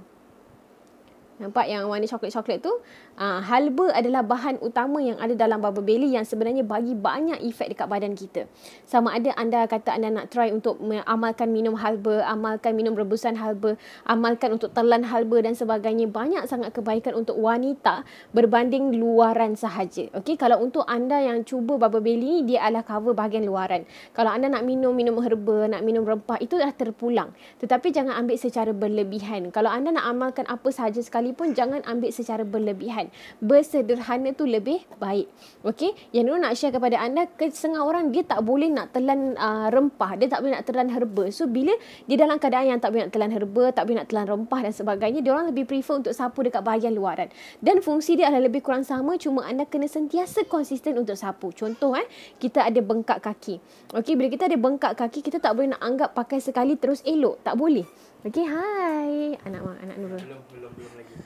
Nampak yang warna coklat-coklat tu? Uh, halba adalah bahan utama yang ada dalam bubble belly yang sebenarnya bagi banyak efek dekat badan kita. Sama ada anda kata anda nak try untuk amalkan minum halba, amalkan minum rebusan halba, amalkan untuk telan halba dan sebagainya. Banyak sangat kebaikan untuk wanita berbanding luaran sahaja. Okay, kalau untuk anda yang cuba bubble belly ni, dia adalah cover bahagian luaran. Kalau anda nak minum, minum herba, nak minum rempah, itu dah terpulang. Tetapi jangan ambil secara berlebihan. Kalau anda nak amalkan apa sahaja sekali sekali pun jangan ambil secara berlebihan. Bersederhana tu lebih baik. Okey, yang Nurul nak share kepada anda, setengah orang dia tak boleh nak telan uh, rempah, dia tak boleh nak telan herba. So bila dia dalam keadaan yang tak boleh nak telan herba, tak boleh nak telan rempah dan sebagainya, dia orang lebih prefer untuk sapu dekat bahagian luaran. Dan fungsi dia adalah lebih kurang sama cuma anda kena sentiasa konsisten untuk sapu. Contoh eh, kita ada bengkak kaki. Okey, bila kita ada bengkak kaki, kita tak boleh nak anggap pakai sekali terus elok. Tak boleh. Okay, hai. Anak mak, anak Nurul. Belum, belum, belum lagi.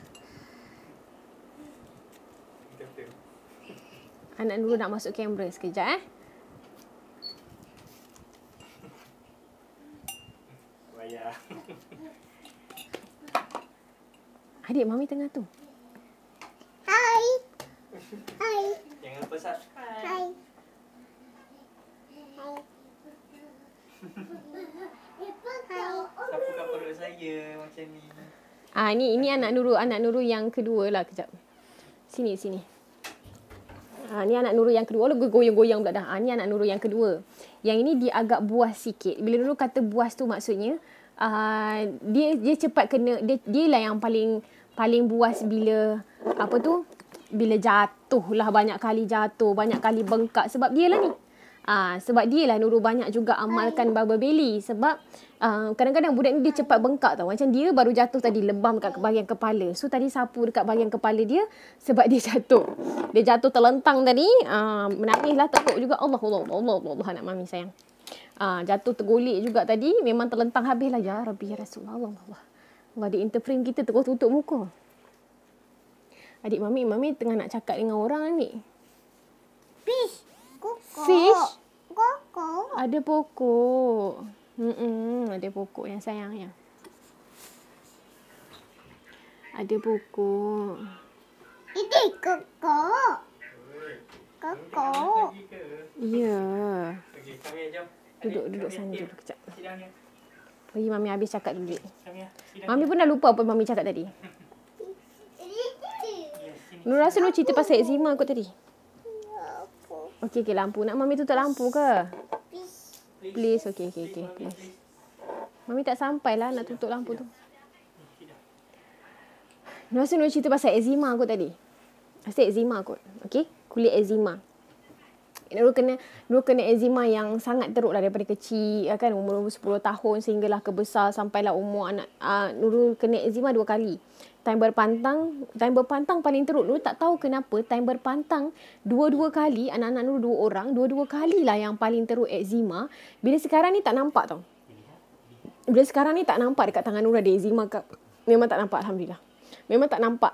Anak Nurul nak masuk kamera sekejap eh. Bayar. Adik, mami tengah tu. Hai. Hai. Jangan lupa subscribe. Hai. Hai. Siapa kat perut saya macam ni? Ah ini ini anak nuru anak nuru yang kedua lah kejap. Sini sini. Ah ni anak nuru yang kedua. Lu goyang-goyang pula dah. Ah ni anak nuru yang kedua. Yang ini dia agak buas sikit. Bila nuru kata buas tu maksudnya ah dia dia cepat kena dia dia lah yang paling paling buas bila apa tu? Bila jatuh lah banyak kali jatuh, banyak kali bengkak sebab dia lah ni. Uh, sebab dia lah Nurul banyak juga amalkan bubble belly. Sebab uh, kadang-kadang budak ni dia cepat bengkak tau. Macam dia baru jatuh tadi lebam kat bahagian kepala. So tadi sapu dekat bahagian kepala dia sebab dia jatuh. Dia jatuh terlentang tadi. Uh, menangis lah teruk juga. Allah Allah Allah Allah Allah, Allah anak mami sayang. Uh, jatuh tergolik juga tadi. Memang terlentang habis lah. Ya Rabbi Ya Rasulullah Allah Allah. Allah dia interframe kita terus tutup muka. Adik mami, mami tengah nak cakap dengan orang ni. Peace fish pokok. ada pokok Hmm, mm ada pokok yang sayangnya ada pokok Itu kokok kokok ya duduk duduk sana dulu kejap pergi mami habis cakap dulu mami pun dah lupa apa mami cakap tadi ya, Nur rasa cerita pasal eczema aku tadi. Ha? Okey, okey, lampu. Nak mami tutup lampu ke? Please. Please, okey, okey, okey. Please. Mami tak sampai lah nak tutup lampu tu. Ni masa nak cerita pasal eczema aku tadi. Asyik eczema kot. Okey, kulit eczema. Nuru kena nuru kena eczema yang sangat teruk lah daripada kecil ya kan umur 10 tahun sehinggalah ke besar sampailah umur anak uh, ah, Nurul kena eczema dua kali time berpantang time berpantang paling teruk Lulu tak tahu kenapa time berpantang dua-dua kali anak-anak Lulu dua orang dua-dua kali lah yang paling teruk eczema bila sekarang ni tak nampak tau bila sekarang ni tak nampak dekat tangan Lulu ada eczema memang tak nampak Alhamdulillah memang tak nampak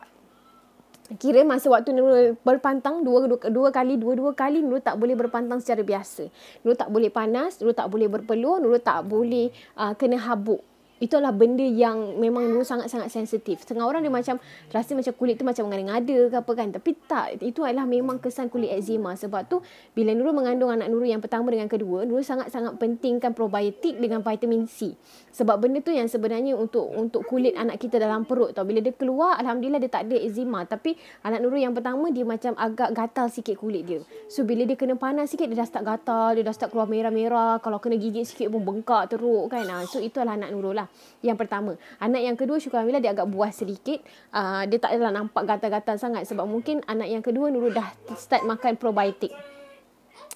Kira masa waktu Nurul berpantang dua, dua, dua kali, dua-dua kali Nurul tak boleh berpantang secara biasa. Nurul tak boleh panas, Nurul tak boleh berpeluh, Nurul tak boleh uh, kena habuk itu adalah benda yang memang dulu sangat-sangat sensitif. Setengah orang dia macam rasa macam kulit tu macam mengandung ada ke apa kan. Tapi tak. Itu adalah memang kesan kulit eczema. Sebab tu bila Nurul mengandung anak Nurul yang pertama dengan kedua, Nurul sangat-sangat pentingkan probiotik dengan vitamin C. Sebab benda tu yang sebenarnya untuk untuk kulit anak kita dalam perut tau. Bila dia keluar, Alhamdulillah dia tak ada eczema. Tapi anak Nurul yang pertama dia macam agak gatal sikit kulit dia. So bila dia kena panas sikit, dia dah start gatal. Dia dah start keluar merah-merah. Kalau kena gigit sikit pun bengkak teruk kan. Ah, so itulah anak Nurul lah yang pertama. Anak yang kedua syukur Alhamdulillah dia agak buas sedikit. Uh, dia tak adalah nampak gatal-gatal sangat sebab mungkin anak yang kedua Nurul dah start makan probiotik.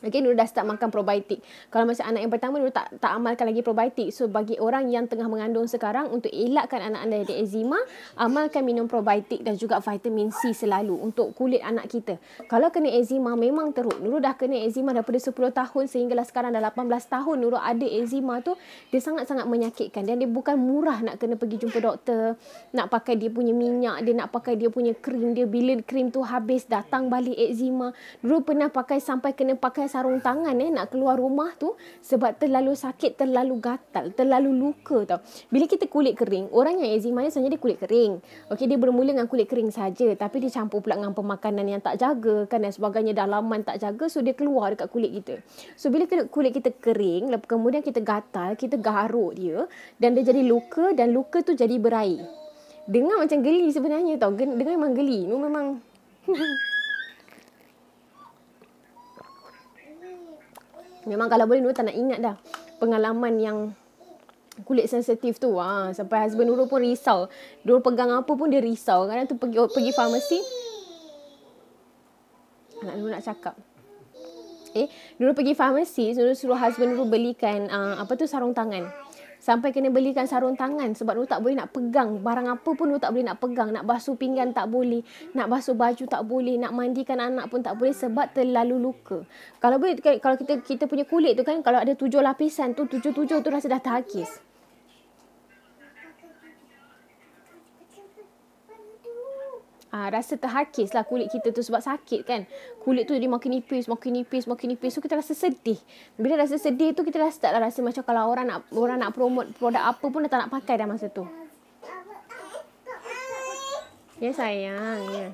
Okay, Nurul dah start makan probiotik. Kalau masa anak yang pertama, Nurul tak, tak amalkan lagi probiotik. So, bagi orang yang tengah mengandung sekarang, untuk elakkan anak anda dari eczema, amalkan minum probiotik dan juga vitamin C selalu untuk kulit anak kita. Kalau kena eczema, memang teruk. Nurul dah kena eczema daripada 10 tahun sehinggalah sekarang dah 18 tahun Nurul ada eczema tu, dia sangat-sangat menyakitkan. Dan dia bukan murah nak kena pergi jumpa doktor, nak pakai dia punya minyak, dia nak pakai dia punya krim. Dia bila krim tu habis, datang balik eczema. Nurul pernah pakai sampai kena pakai pakai sarung tangan eh nak keluar rumah tu sebab terlalu sakit, terlalu gatal, terlalu luka tau. Bila kita kulit kering, orang yang eczema ni sebenarnya dia kulit kering. Okey, dia bermula dengan kulit kering saja tapi dia campur pula dengan pemakanan yang tak jaga kan dan sebagainya dalaman tak jaga so dia keluar dekat kulit kita. So bila kulit kita kering, lepas kemudian kita gatal, kita garuk dia dan dia jadi luka dan luka tu jadi berair. Dengar macam geli sebenarnya tau. Dengar memang geli. Memang Memang kalau boleh Nurul tak nak ingat dah pengalaman yang kulit sensitif tu. Ha, sampai husband Nurul pun risau. Nurul pegang apa pun dia risau. Kadang tu pergi pergi farmasi. Anak Nurul nak cakap. Eh, Nurul pergi farmasi, Nurul suruh husband Nurul belikan uh, apa tu sarung tangan sampai kena belikan sarung tangan sebab Nur tak boleh nak pegang barang apa pun Nur tak boleh nak pegang nak basuh pinggan tak boleh nak basuh baju tak boleh nak mandikan anak pun tak boleh sebab terlalu luka kalau boleh kalau kita kita punya kulit tu kan kalau ada tujuh lapisan tu tujuh-tujuh tu rasa dah terhakis uh, rasa terhakis lah kulit kita tu sebab sakit kan. Kulit tu jadi makin nipis, makin nipis, makin nipis. So kita rasa sedih. Bila rasa sedih tu kita dah start lah rasa macam kalau orang nak orang nak promote produk apa pun dah tak nak pakai dah masa tu. Ya sayang, ya. Yeah.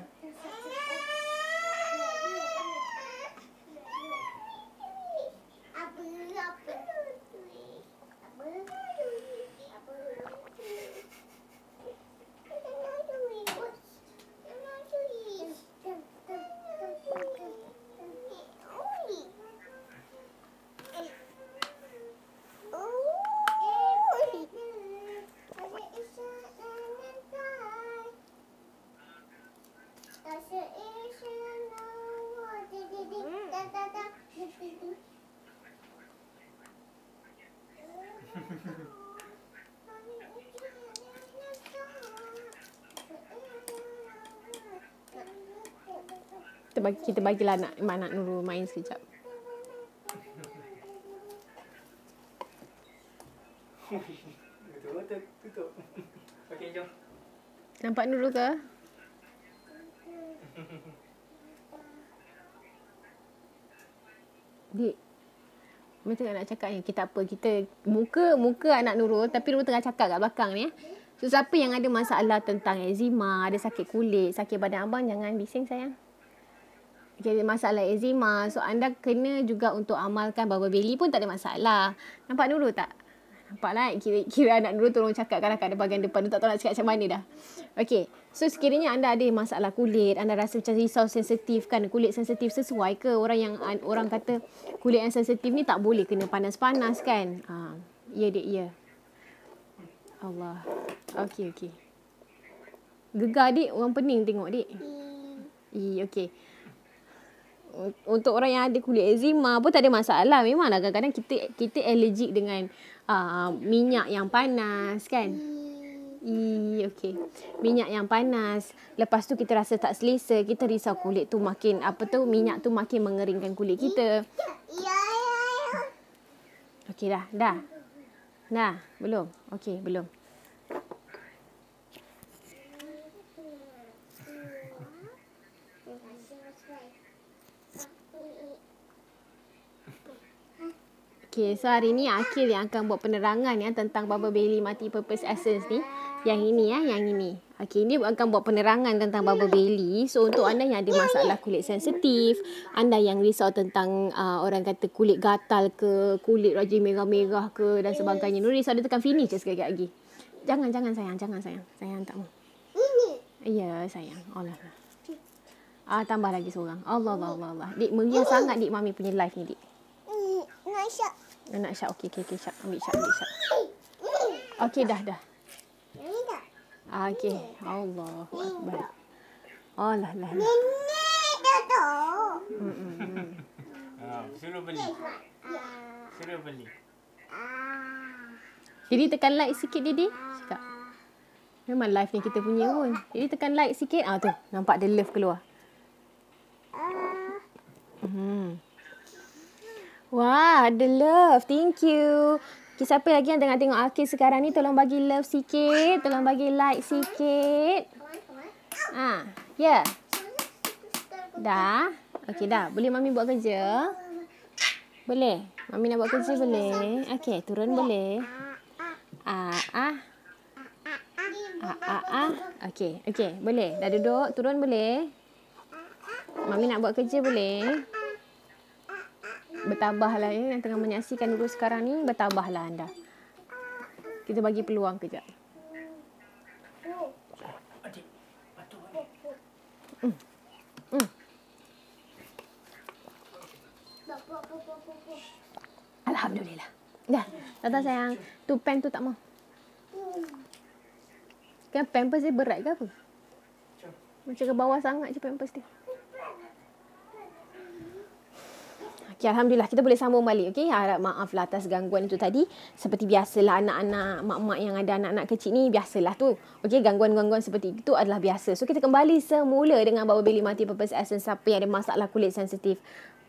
bagi kita bagilah nak mana Nurul main sekejap. Nampak Nurul ke? Dik. Macam nak cakap ni, kita apa? Kita muka muka anak Nurul tapi Nurul tengah cakap kat belakang ni. Eh. So siapa yang ada masalah tentang eczema, ada sakit kulit, sakit badan abang jangan bising sayang jadi masalah eczema. So anda kena juga untuk amalkan bubble belly pun tak ada masalah. Nampak dulu tak? Nampak lah. Kira, kira anak dulu tolong cakap kan kat bahagian depan. Tak tahu nak cakap macam mana dah. Okay. So sekiranya anda ada masalah kulit, anda rasa macam risau sensitif kan, kulit sensitif sesuai ke orang yang orang kata kulit yang sensitif ni tak boleh kena panas-panas kan? Ha, ya dek ya. Allah. Okay okay. Gegar dik orang pening tengok dek. Ih Okay untuk orang yang ada kulit eczema pun tak ada masalah. Memanglah kadang-kadang kita kita allergic dengan uh, minyak yang panas kan. I. okey. Minyak yang panas. Lepas tu kita rasa tak selesa, kita risau kulit tu makin apa tu minyak tu makin mengeringkan kulit kita. Okey dah, dah. Dah, belum. Okey, belum. Okay, so hari ni Akil yang akan buat penerangan ya tentang Bubble Belly mati Purpose Essence ni. Yang ini ya, yang ini. Okay, ini akan buat penerangan tentang Bubble Belly. So, untuk anda yang ada masalah kulit sensitif, anda yang risau tentang uh, orang kata kulit gatal ke, kulit rajin merah-merah ke dan sebagainya. Nuri, risau dia tekan finish je sekejap lagi. Jangan, jangan sayang, jangan sayang. Sayang tak mau. Ini. Ya, sayang. Allah. Ah, tambah lagi seorang. Allah, Allah, Allah. Dik, meriah sangat dik mami punya live ni, dik. Nak syak. Oh, nak isyak. Okey, okey, okey. Isyak. Ambil isyak, ambil isyak. Okey, dah, dah. Ini dah. Ah, okey. Allah. Baik. Oh, lah, lah. lah. Nenek dah tu. Hmm, hmm, Suruh beli. Suruh beli. Ah. Jadi tekan like sikit Didi. Cakap. Memang live ni kita punya pun. Jadi tekan like sikit. Ah tu. Nampak dia love keluar. Hmm. Wah, the love. Thank you. Okay, siapa lagi yang tengah tengok Akil sekarang ni, tolong bagi love sikit. Tolong bagi like sikit. Ha, ah, yeah. Dah. Okey, dah. Boleh Mami buat kerja? Boleh? Mami nak buat kerja boleh? Okey, turun boleh. Ah, ah. Ah, ah, ah. Okey, okey. Boleh? Dah duduk? Turun boleh? Mami nak buat kerja boleh? Boleh? bertambahlah ya yang tengah menyaksikan dulu sekarang ni bertambahlah anda. Kita bagi peluang kejap. Alhamdulillah. Dah. Tata sayang, tu pen tu tak mau. Kan pampers dia berat ke apa? Macam ke bawah sangat je pampers dia. Okey, Alhamdulillah kita boleh sambung balik. Okey, harap maaf lah atas gangguan itu tadi. Seperti biasalah anak-anak, mak-mak yang ada anak-anak kecil ni, biasalah tu. Okey, gangguan-gangguan seperti itu adalah biasa. So, kita kembali semula dengan bawa Billy Mati Purpose Essence siapa yang ada masalah kulit sensitif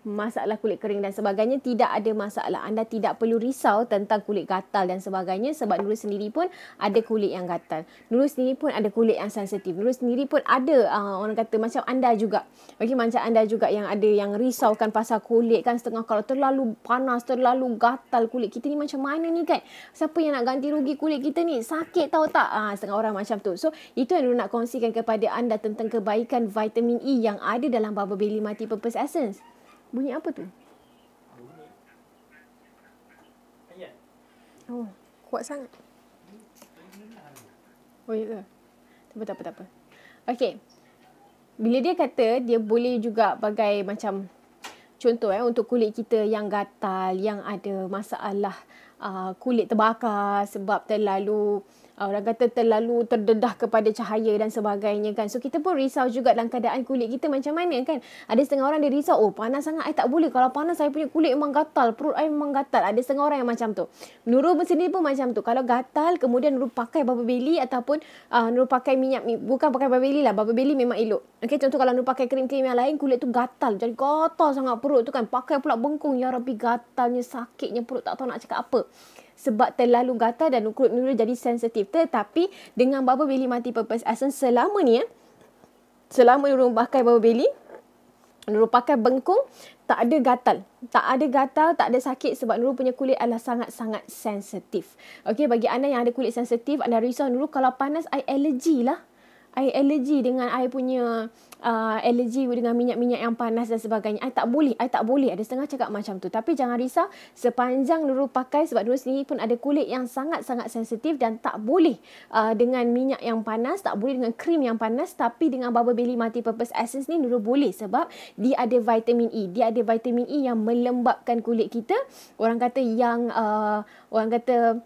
masalah kulit kering dan sebagainya tidak ada masalah. Anda tidak perlu risau tentang kulit gatal dan sebagainya sebab Nurul sendiri pun ada kulit yang gatal. Nurul sendiri pun ada kulit yang sensitif. Nurul sendiri pun ada uh, orang kata macam anda juga. Okey macam anda juga yang ada yang risaukan pasal kulit kan setengah kalau terlalu panas, terlalu gatal kulit kita ni macam mana ni kan? Siapa yang nak ganti rugi kulit kita ni? Sakit tahu tak? uh, setengah orang macam tu. So itu yang Nurul nak kongsikan kepada anda tentang kebaikan vitamin E yang ada dalam Bubble Belly Multi Purpose Essence. Bunyi apa tu? Oh, kuat sangat. Oh, ya ke? Tak apa, tak apa, tak apa. Okay. Bila dia kata, dia boleh juga bagai macam contoh eh, untuk kulit kita yang gatal, yang ada masalah uh, kulit terbakar sebab terlalu Ah, orang kata terlalu terdedah kepada cahaya dan sebagainya kan. So kita pun risau juga dalam keadaan kulit kita macam mana kan. Ada setengah orang dia risau, oh panas sangat saya tak boleh. Kalau panas saya punya kulit memang gatal, perut saya memang gatal. Ada setengah orang yang macam tu. Nurul sendiri pun macam tu. Kalau gatal kemudian Nurul pakai bubble beli ataupun uh, Nurul pakai minyak, bukan pakai bubble beli lah. Bubble beli memang elok. Okay, contoh kalau Nurul pakai krim-krim yang lain, kulit tu gatal. Jadi gatal sangat perut tu kan. Pakai pula bengkung, ya Rabbi gatalnya, sakitnya perut tak tahu nak cakap apa sebab terlalu gatal dan kulit mula jadi sensitif. Tetapi dengan bubble belly multi-purpose essence selama ni, selama ni pakai bubble belly, Nurul pakai bengkung, tak ada gatal. Tak ada gatal, tak ada sakit sebab Nurul punya kulit adalah sangat-sangat sensitif. Okey, bagi anda yang ada kulit sensitif, anda risau Nurul kalau panas, I allergy lah. I allergy dengan I punya uh, allergy dengan minyak-minyak yang panas dan sebagainya. I tak boleh, I tak boleh. Ada setengah cakap macam tu. Tapi jangan risau, sepanjang Nurul pakai sebab Nurul sendiri pun ada kulit yang sangat-sangat sensitif dan tak boleh uh, dengan minyak yang panas, tak boleh dengan krim yang panas tapi dengan Bubble Belly Multi Purpose Essence ni Nurul boleh sebab dia ada vitamin E. Dia ada vitamin E yang melembabkan kulit kita. Orang kata yang uh, orang kata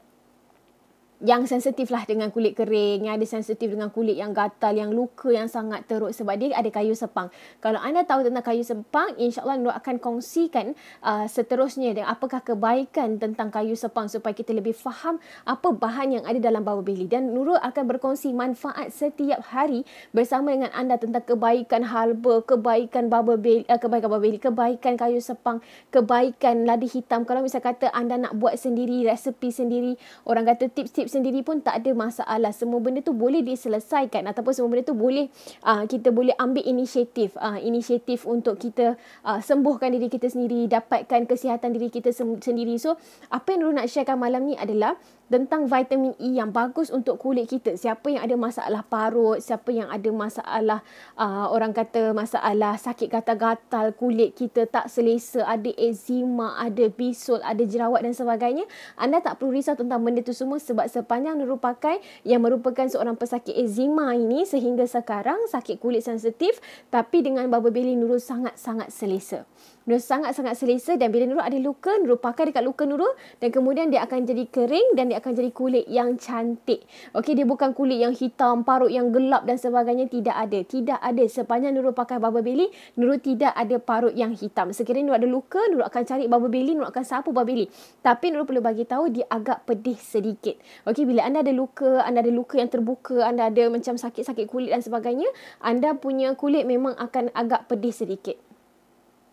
yang sensitif lah dengan kulit kering, yang ada sensitif dengan kulit yang gatal, yang luka, yang sangat teruk sebab dia ada kayu sepang. Kalau anda tahu tentang kayu sepang, insyaAllah Nur akan kongsikan uh, seterusnya dengan apakah kebaikan tentang kayu sepang supaya kita lebih faham apa bahan yang ada dalam bawah beli. Dan Nurul akan berkongsi manfaat setiap hari bersama dengan anda tentang kebaikan halba, kebaikan bubble beli, uh, kebaikan bubble beli, kebaikan kayu sepang, kebaikan lada hitam. Kalau misalnya kata anda nak buat sendiri, resepi sendiri, orang kata tips-tips Philip sendiri pun tak ada masalah. Semua benda tu boleh diselesaikan ataupun semua benda tu boleh uh, kita boleh ambil inisiatif. Uh, inisiatif untuk kita uh, sembuhkan diri kita sendiri, dapatkan kesihatan diri kita sendiri. So, apa yang Nurul nak sharekan malam ni adalah tentang vitamin E yang bagus untuk kulit kita. Siapa yang ada masalah parut, siapa yang ada masalah uh, orang kata masalah sakit gatal-gatal kulit kita tak selesa, ada eczema, ada bisul, ada jerawat dan sebagainya. Anda tak perlu risau tentang benda itu semua sebab sepanjang Nurul pakai yang merupakan seorang pesakit eczema ini sehingga sekarang sakit kulit sensitif tapi dengan bubble belly Nurul sangat-sangat selesa. Nurul sangat-sangat selesa dan bila Nurul ada luka, Nurul pakai dekat luka Nurul dan kemudian dia akan jadi kering dan dia akan jadi kulit yang cantik. Okey, dia bukan kulit yang hitam, parut yang gelap dan sebagainya. Tidak ada. Tidak ada. Sepanjang Nurul pakai Bubble Belly, Nurul tidak ada parut yang hitam. Sekiranya Nurul ada luka, Nurul akan cari Bubble Belly, Nurul akan sapu Bubble Belly. Tapi Nurul perlu bagi tahu dia agak pedih sedikit. Okey, bila anda ada luka, anda ada luka yang terbuka, anda ada macam sakit-sakit kulit dan sebagainya, anda punya kulit memang akan agak pedih sedikit.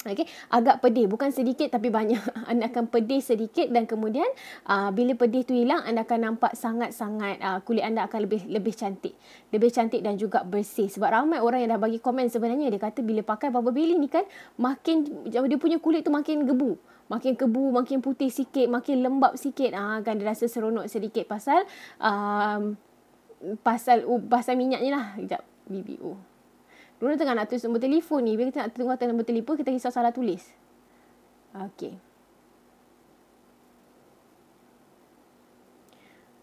Okay, agak pedih bukan sedikit tapi banyak. Anda akan pedih sedikit dan kemudian uh, bila pedih tu hilang anda akan nampak sangat-sangat uh, kulit anda akan lebih lebih cantik. Lebih cantik dan juga bersih. Sebab ramai orang yang dah bagi komen sebenarnya dia kata bila pakai Baba Billy ni kan makin dia punya kulit tu makin gebu. Makin kebu, makin putih sikit, makin lembab sikit. Ah uh, kan dia rasa seronok sedikit pasal uh, pasal uh, pasal minyaknya lah. Sekejap. BBO. Dulu tengah nak tulis nombor telefon ni. Bila kita nak tengok nombor telefon, kita risau salah tulis. Okey.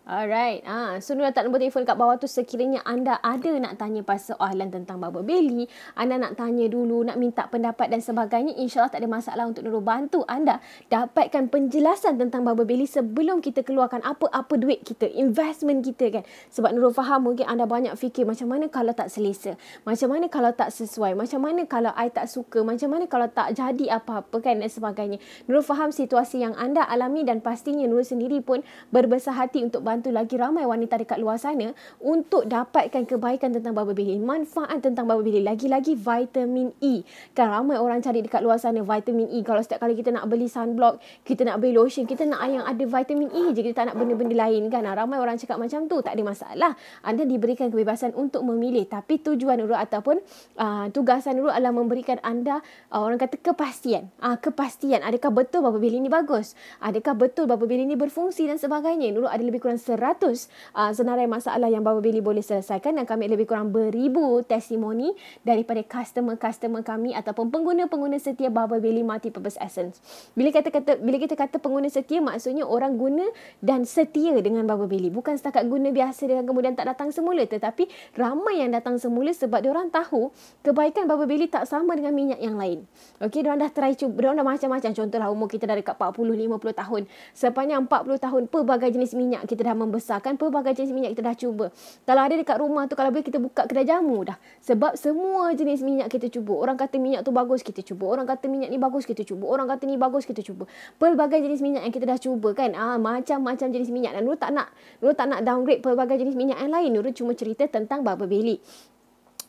Alright. Ah, ha. so nulah tak nombor telefon kat bawah tu sekiranya anda ada nak tanya pasal soalan tentang Baba beli, anda nak tanya dulu, nak minta pendapat dan sebagainya, insyaAllah tak ada masalah untuk Nurul bantu anda dapatkan penjelasan tentang Baba beli sebelum kita keluarkan apa-apa duit kita, investment kita kan. Sebab Nurul faham mungkin anda banyak fikir macam mana kalau tak selesa, macam mana kalau tak sesuai, macam mana kalau I tak suka, macam mana kalau tak jadi apa-apa kan dan sebagainya. Nurul faham situasi yang anda alami dan pastinya Nurul sendiri pun berbesar hati untuk membantu lagi ramai wanita dekat luar sana untuk dapatkan kebaikan tentang bubble belly. Manfaat tentang bubble belly. Lagi-lagi vitamin E. Kan ramai orang cari dekat luar sana vitamin E. Kalau setiap kali kita nak beli sunblock, kita nak beli lotion, kita nak yang ada vitamin E je. Kita tak nak benda-benda lain kan. Ah, ramai orang cakap macam tu. Tak ada masalah. Anda diberikan kebebasan untuk memilih. Tapi tujuan Nurul ataupun uh, tugasan Nurul adalah memberikan anda uh, orang kata kepastian. Uh, kepastian. Adakah betul bubble belly ini bagus? Adakah betul bubble belly ini berfungsi dan sebagainya? Nurul ada lebih kurang 100 uh, senarai masalah yang Baba Billy boleh selesaikan dan kami lebih kurang beribu testimoni daripada customer-customer kami ataupun pengguna-pengguna setia Baba Billy Multipurpose Essence. Bila kata kata bila kita kata pengguna setia maksudnya orang guna dan setia dengan Baba Billy bukan setakat guna biasa dan kemudian tak datang semula tetapi ramai yang datang semula sebab dia orang tahu kebaikan Baba Billy tak sama dengan minyak yang lain. Okey, orang dah try cuba, diorang dah macam-macam contohlah umur kita dah dekat 40 50 tahun. Sepanjang 40 tahun pelbagai jenis minyak kita dah dah membesarkan pelbagai jenis minyak kita dah cuba. Kalau ada dekat rumah tu kalau boleh kita buka kedai jamu dah. Sebab semua jenis minyak kita cuba. Orang kata minyak tu bagus kita cuba. Orang kata minyak ni bagus kita cuba. Orang kata ni bagus kita cuba. Pelbagai jenis minyak yang kita dah cuba kan. Ah macam-macam jenis minyak dan lu tak nak lu tak nak downgrade pelbagai jenis minyak yang lain. Nurul cuma cerita tentang bubble belly.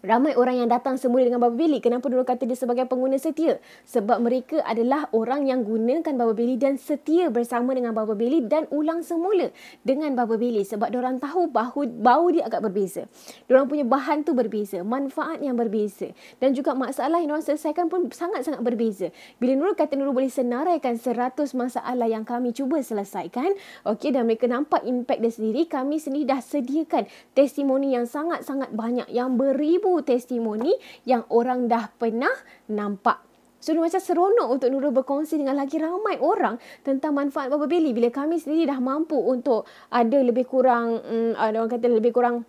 Ramai orang yang datang semula dengan Baba Billy. kenapa dulu kata dia sebagai pengguna setia? Sebab mereka adalah orang yang gunakan Baba Billy dan setia bersama dengan Baba Billy dan ulang semula dengan Baba Billy. sebab orang tahu bahu bau dia agak berbeza. orang punya bahan tu berbeza, manfaat yang berbeza dan juga masalah yang orang selesaikan pun sangat-sangat berbeza. Bila Nurul kata Nurul boleh senaraikan 100 masalah yang kami cuba selesaikan, okay dan mereka nampak impact dia sendiri, kami sendiri dah sediakan testimoni yang sangat-sangat banyak yang beribu testimoni yang orang dah pernah nampak. So, dia macam seronok untuk Nurul berkongsi dengan lagi ramai orang tentang manfaat Baba Billy bila kami sendiri dah mampu untuk ada lebih kurang, um, ada orang kata lebih kurang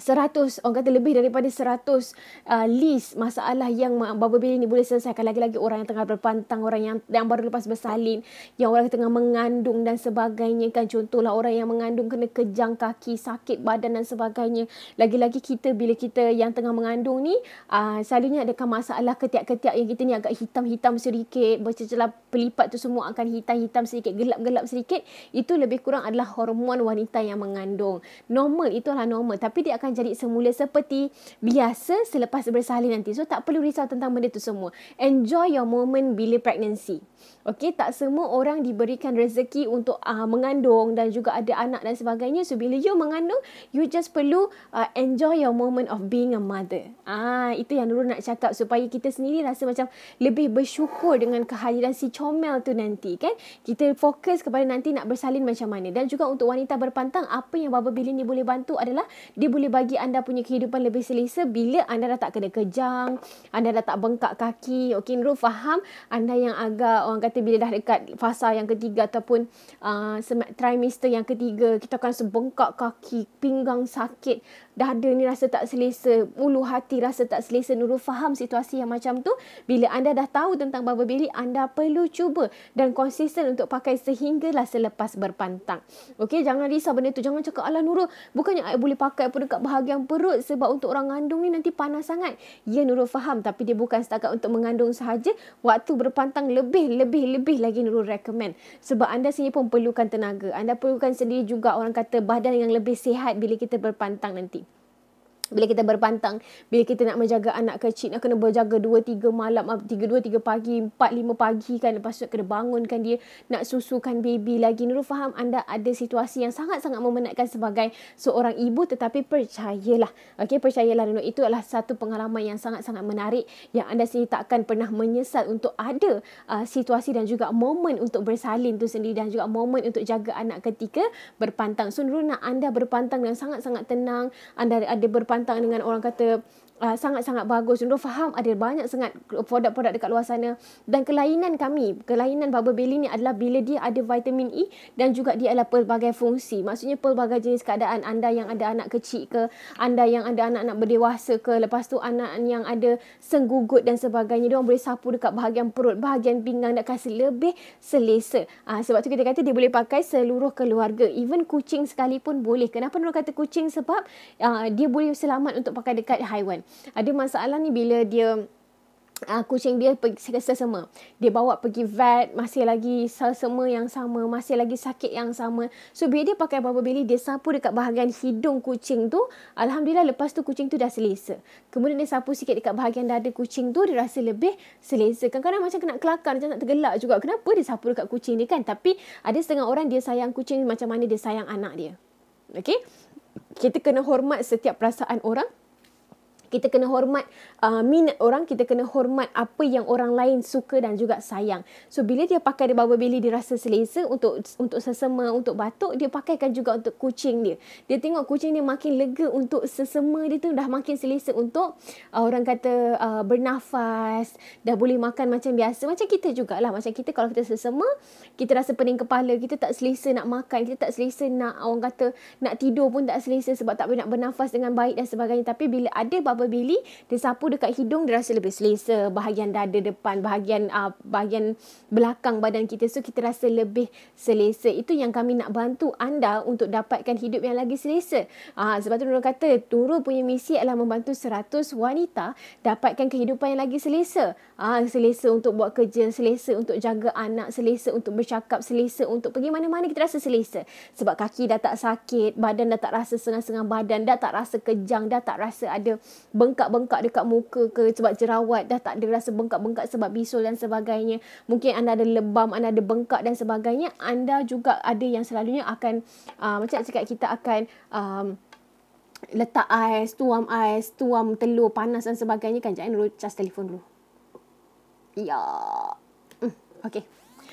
seratus orang kata lebih daripada seratus uh, list masalah yang bapa bini ni boleh selesaikan lagi-lagi orang yang tengah berpantang orang yang yang baru lepas bersalin yang orang yang tengah mengandung dan sebagainya kan contohlah orang yang mengandung kena kejang kaki sakit badan dan sebagainya lagi-lagi kita bila kita yang tengah mengandung ni uh, selalunya adakah masalah ketiak-ketiak yang kita ni agak hitam-hitam sedikit bercelah pelipat tu semua akan hitam-hitam sedikit gelap-gelap sedikit itu lebih kurang adalah hormon wanita yang mengandung normal itulah normal tapi dia akan jadi semula seperti biasa selepas bersalin nanti. So tak perlu risau tentang benda tu semua. Enjoy your moment bila pregnancy. Okey, tak semua orang diberikan rezeki untuk uh, mengandung dan juga ada anak dan sebagainya. So bila you mengandung, you just perlu uh, enjoy your moment of being a mother. Ah, itu yang Nurul nak cakap supaya kita sendiri rasa macam lebih bersyukur dengan kehadiran si comel tu nanti, kan? Kita fokus kepada nanti nak bersalin macam mana. Dan juga untuk wanita berpantang, apa yang Baba Billy ni boleh bantu adalah dia boleh bagi anda punya kehidupan lebih selesa bila anda dah tak kena kejang, anda dah tak bengkak kaki. Okey, Nurul faham anda yang agak orang kata bila dah dekat fasa yang ketiga ataupun uh, trimester yang ketiga kita akan sebengkak kaki pinggang sakit dada ni rasa tak selesa, ulu hati rasa tak selesa, Nurul faham situasi yang macam tu, bila anda dah tahu tentang bubble belly, anda perlu cuba dan konsisten untuk pakai sehinggalah selepas berpantang. Okey, jangan risau benda tu. Jangan cakap, ala Nurul, bukannya saya boleh pakai pun dekat bahagian perut sebab untuk orang mengandung ni nanti panas sangat. Ya, Nurul faham tapi dia bukan setakat untuk mengandung sahaja. Waktu berpantang lebih, lebih, lebih lagi Nurul recommend. Sebab anda sini pun perlukan tenaga. Anda perlukan sendiri juga orang kata badan yang lebih sihat bila kita berpantang nanti bila kita berpantang bila kita nak menjaga anak kecil nak kena berjaga 2 3 malam 3 2 3 pagi 4 5 pagi kan lepas tu kena bangunkan dia nak susukan baby lagi Nurul faham anda ada situasi yang sangat-sangat memenatkan sebagai seorang ibu tetapi percayalah okey percayalah Nurul itu adalah satu pengalaman yang sangat-sangat menarik yang anda sendiri takkan pernah menyesal untuk ada uh, situasi dan juga momen untuk bersalin tu sendiri dan juga momen untuk jaga anak ketika berpantang so Nurul nak anda berpantang dan sangat-sangat tenang anda ada berpantang pantang dengan orang kata uh, sangat-sangat bagus. Nurul faham ada banyak sangat produk-produk dekat luar sana. Dan kelainan kami, kelainan bubble belly ni adalah bila dia ada vitamin E dan juga dia adalah pelbagai fungsi. Maksudnya pelbagai jenis keadaan anda yang ada anak kecil ke, anda yang ada anak-anak berdewasa ke, lepas tu anak yang ada senggugut dan sebagainya. Dia boleh sapu dekat bahagian perut, bahagian pinggang nak kasih lebih selesa. Uh, sebab tu kita kata dia boleh pakai seluruh keluarga. Even kucing sekalipun boleh. Kenapa Nurul kata kucing? Sebab uh, dia boleh selamat untuk pakai dekat haiwan ada masalah ni bila dia uh, kucing dia pergi sesama. Dia bawa pergi vet, masih lagi sesama yang sama, masih lagi sakit yang sama. So bila dia pakai bubble belly, dia sapu dekat bahagian hidung kucing tu, alhamdulillah lepas tu kucing tu dah selesa. Kemudian dia sapu sikit dekat bahagian dada kucing tu, dia rasa lebih selesa. Kadang-kadang macam kena kelakar, macam nak tergelak juga. Kenapa dia sapu dekat kucing dia kan? Tapi ada setengah orang dia sayang kucing macam mana dia sayang anak dia. Okay? Kita kena hormat setiap perasaan orang kita kena hormat uh, minat orang kita kena hormat apa yang orang lain suka dan juga sayang so bila dia pakai dia bawa beli dia rasa selesa untuk untuk sesama untuk batuk dia pakaikan juga untuk kucing dia dia tengok kucing dia makin lega untuk sesama dia tu dah makin selesa untuk uh, orang kata uh, bernafas dah boleh makan macam biasa macam kita jugalah macam kita kalau kita sesama kita rasa pening kepala kita tak selesa nak makan kita tak selesa nak orang kata nak tidur pun tak selesa sebab tak boleh nak bernafas dengan baik dan sebagainya tapi bila ada bubble herbal belly dia sapu dekat hidung dia rasa lebih selesa bahagian dada depan bahagian uh, bahagian belakang badan kita so kita rasa lebih selesa itu yang kami nak bantu anda untuk dapatkan hidup yang lagi selesa uh, sebab tu Nurul kata turu punya misi adalah membantu 100 wanita dapatkan kehidupan yang lagi selesa uh, selesa untuk buat kerja selesa untuk jaga anak selesa untuk bercakap selesa untuk pergi mana-mana kita rasa selesa sebab kaki dah tak sakit badan dah tak rasa sengah-sengah badan dah tak rasa kejang dah tak rasa ada bengkak-bengkak dekat muka ke sebab jerawat dah tak ada rasa bengkak-bengkak sebab bisul dan sebagainya. Mungkin anda ada lebam, anda ada bengkak dan sebagainya. Anda juga ada yang selalunya akan uh, macam nak cakap kita akan um, letak ais, tuam ais, tuam telur panas dan sebagainya kan. Jangan eh, dulu cas telefon dulu. Ya. Mm, okay.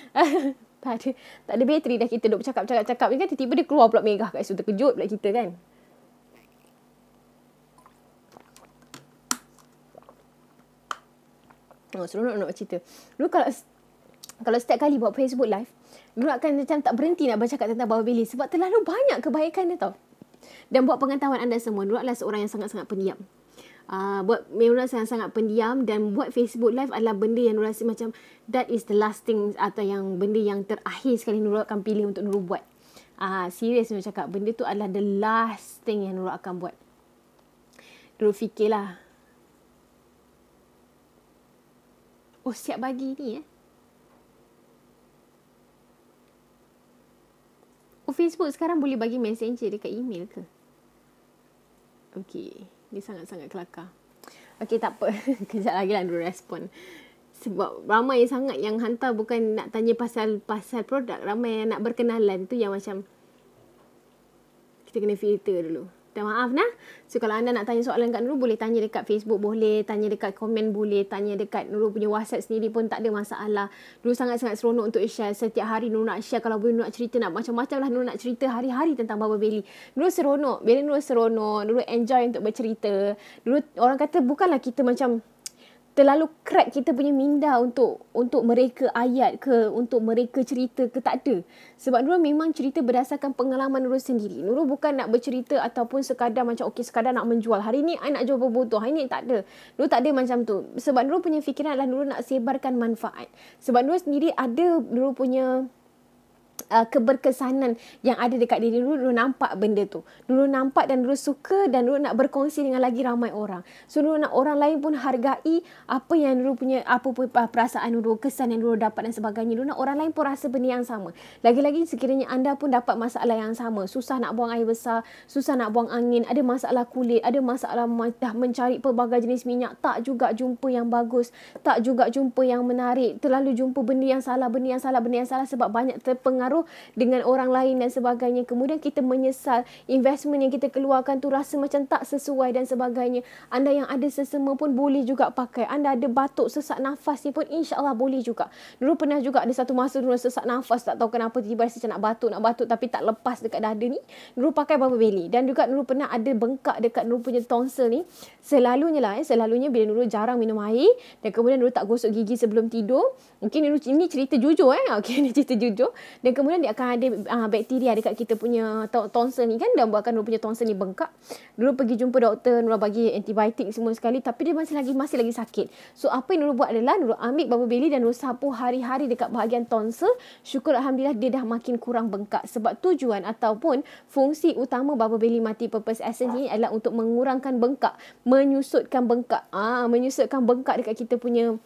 tak ada, tak ada bateri dah kita duk cakap-cakap-cakap ni kan tiba-tiba dia keluar pula megah kat situ terkejut pula kita kan. Oh, seronok nak cerita. Lu kalau kalau setiap kali buat Facebook live, lu akan macam tak berhenti nak baca tentang Bawa Bili sebab terlalu banyak kebaikan dia tau. Dan buat pengetahuan anda semua, lu adalah seorang yang sangat-sangat pendiam. Uh, buat Nurul sangat-sangat pendiam dan buat Facebook live adalah benda yang Nurul rasa macam that is the last thing atau yang benda yang terakhir sekali Nurul akan pilih untuk Nurul buat. Ah uh, serius Nurul cakap benda tu adalah the last thing yang Nurul akan buat. Nurul fikirlah Oh siap bagi ni eh. Oh Facebook sekarang boleh bagi messenger dekat email ke? Okay. Dia sangat-sangat kelakar. Okay tak apa. Kejap lagi lah dia respon. Sebab ramai sangat yang hantar bukan nak tanya pasal pasal produk. Ramai yang nak berkenalan tu yang macam kita kena filter dulu minta maaf nah. So kalau anda nak tanya soalan kat Nurul boleh tanya dekat Facebook boleh, tanya dekat komen boleh, tanya dekat Nurul punya WhatsApp sendiri pun tak ada masalah. Dulu sangat-sangat seronok untuk share. Setiap hari Nurul nak share kalau boleh Nurul nak cerita nak macam-macam lah Nurul nak cerita hari-hari tentang Baba Belly. Nurul seronok, bila Nurul seronok, Nurul enjoy untuk bercerita. Nurul orang kata bukanlah kita macam terlalu crack kita punya minda untuk untuk mereka ayat ke untuk mereka cerita ke tak ada sebab Nurul memang cerita berdasarkan pengalaman Nurul sendiri Nurul bukan nak bercerita ataupun sekadar macam okey sekadar nak menjual hari ni I nak jual berbutuh hari ni tak ada Nurul tak ada macam tu sebab Nurul punya fikiran adalah Nurul nak sebarkan manfaat sebab Nurul sendiri ada Nurul punya Uh, keberkesanan yang ada dekat diri dulu, dulu nampak benda tu dulu nampak dan dulu suka dan dulu nak berkongsi dengan lagi ramai orang so Nurul nak orang lain pun hargai apa yang dulu punya apa pun uh, perasaan dulu kesan yang dulu dapat dan sebagainya dulu nak orang lain pun rasa benda yang sama lagi-lagi sekiranya anda pun dapat masalah yang sama susah nak buang air besar susah nak buang angin ada masalah kulit ada masalah dah mencari pelbagai jenis minyak tak juga jumpa yang bagus tak juga jumpa yang menarik terlalu jumpa benda yang salah benda yang salah benda yang salah sebab banyak terpengaruh berpengaruh dengan orang lain dan sebagainya. Kemudian kita menyesal investment yang kita keluarkan tu rasa macam tak sesuai dan sebagainya. Anda yang ada sesama pun boleh juga pakai. Anda ada batuk sesak nafas ni pun insyaAllah boleh juga. Dulu pernah juga ada satu masa dulu sesak nafas tak tahu kenapa tiba-tiba rasa macam nak batuk nak batuk tapi tak lepas dekat dada ni. Nurul pakai apa-apa Dan juga Nurul pernah ada bengkak dekat Nurul punya tonsil ni. Selalunya lah eh. Selalunya bila Nurul jarang minum air dan kemudian Nurul tak gosok gigi sebelum tidur. Mungkin Nurul ini cerita jujur eh. Okay ni cerita jujur. Dan kemudian dia akan ada uh, bakteria dekat kita punya tonsil ni kan dan buatkan dia punya tonsil ni bengkak. Dulu pergi jumpa doktor, Nurul bagi antibiotik semua sekali tapi dia masih lagi masih lagi sakit. So apa yang Nurul buat adalah Nurul ambil bubble belly dan Nurul sapu hari-hari dekat bahagian tonsil. Syukur alhamdulillah dia dah makin kurang bengkak sebab tujuan ataupun fungsi utama bubble belly mati purpose essence ni adalah untuk mengurangkan bengkak, menyusutkan bengkak. Ah, menyusutkan bengkak dekat kita punya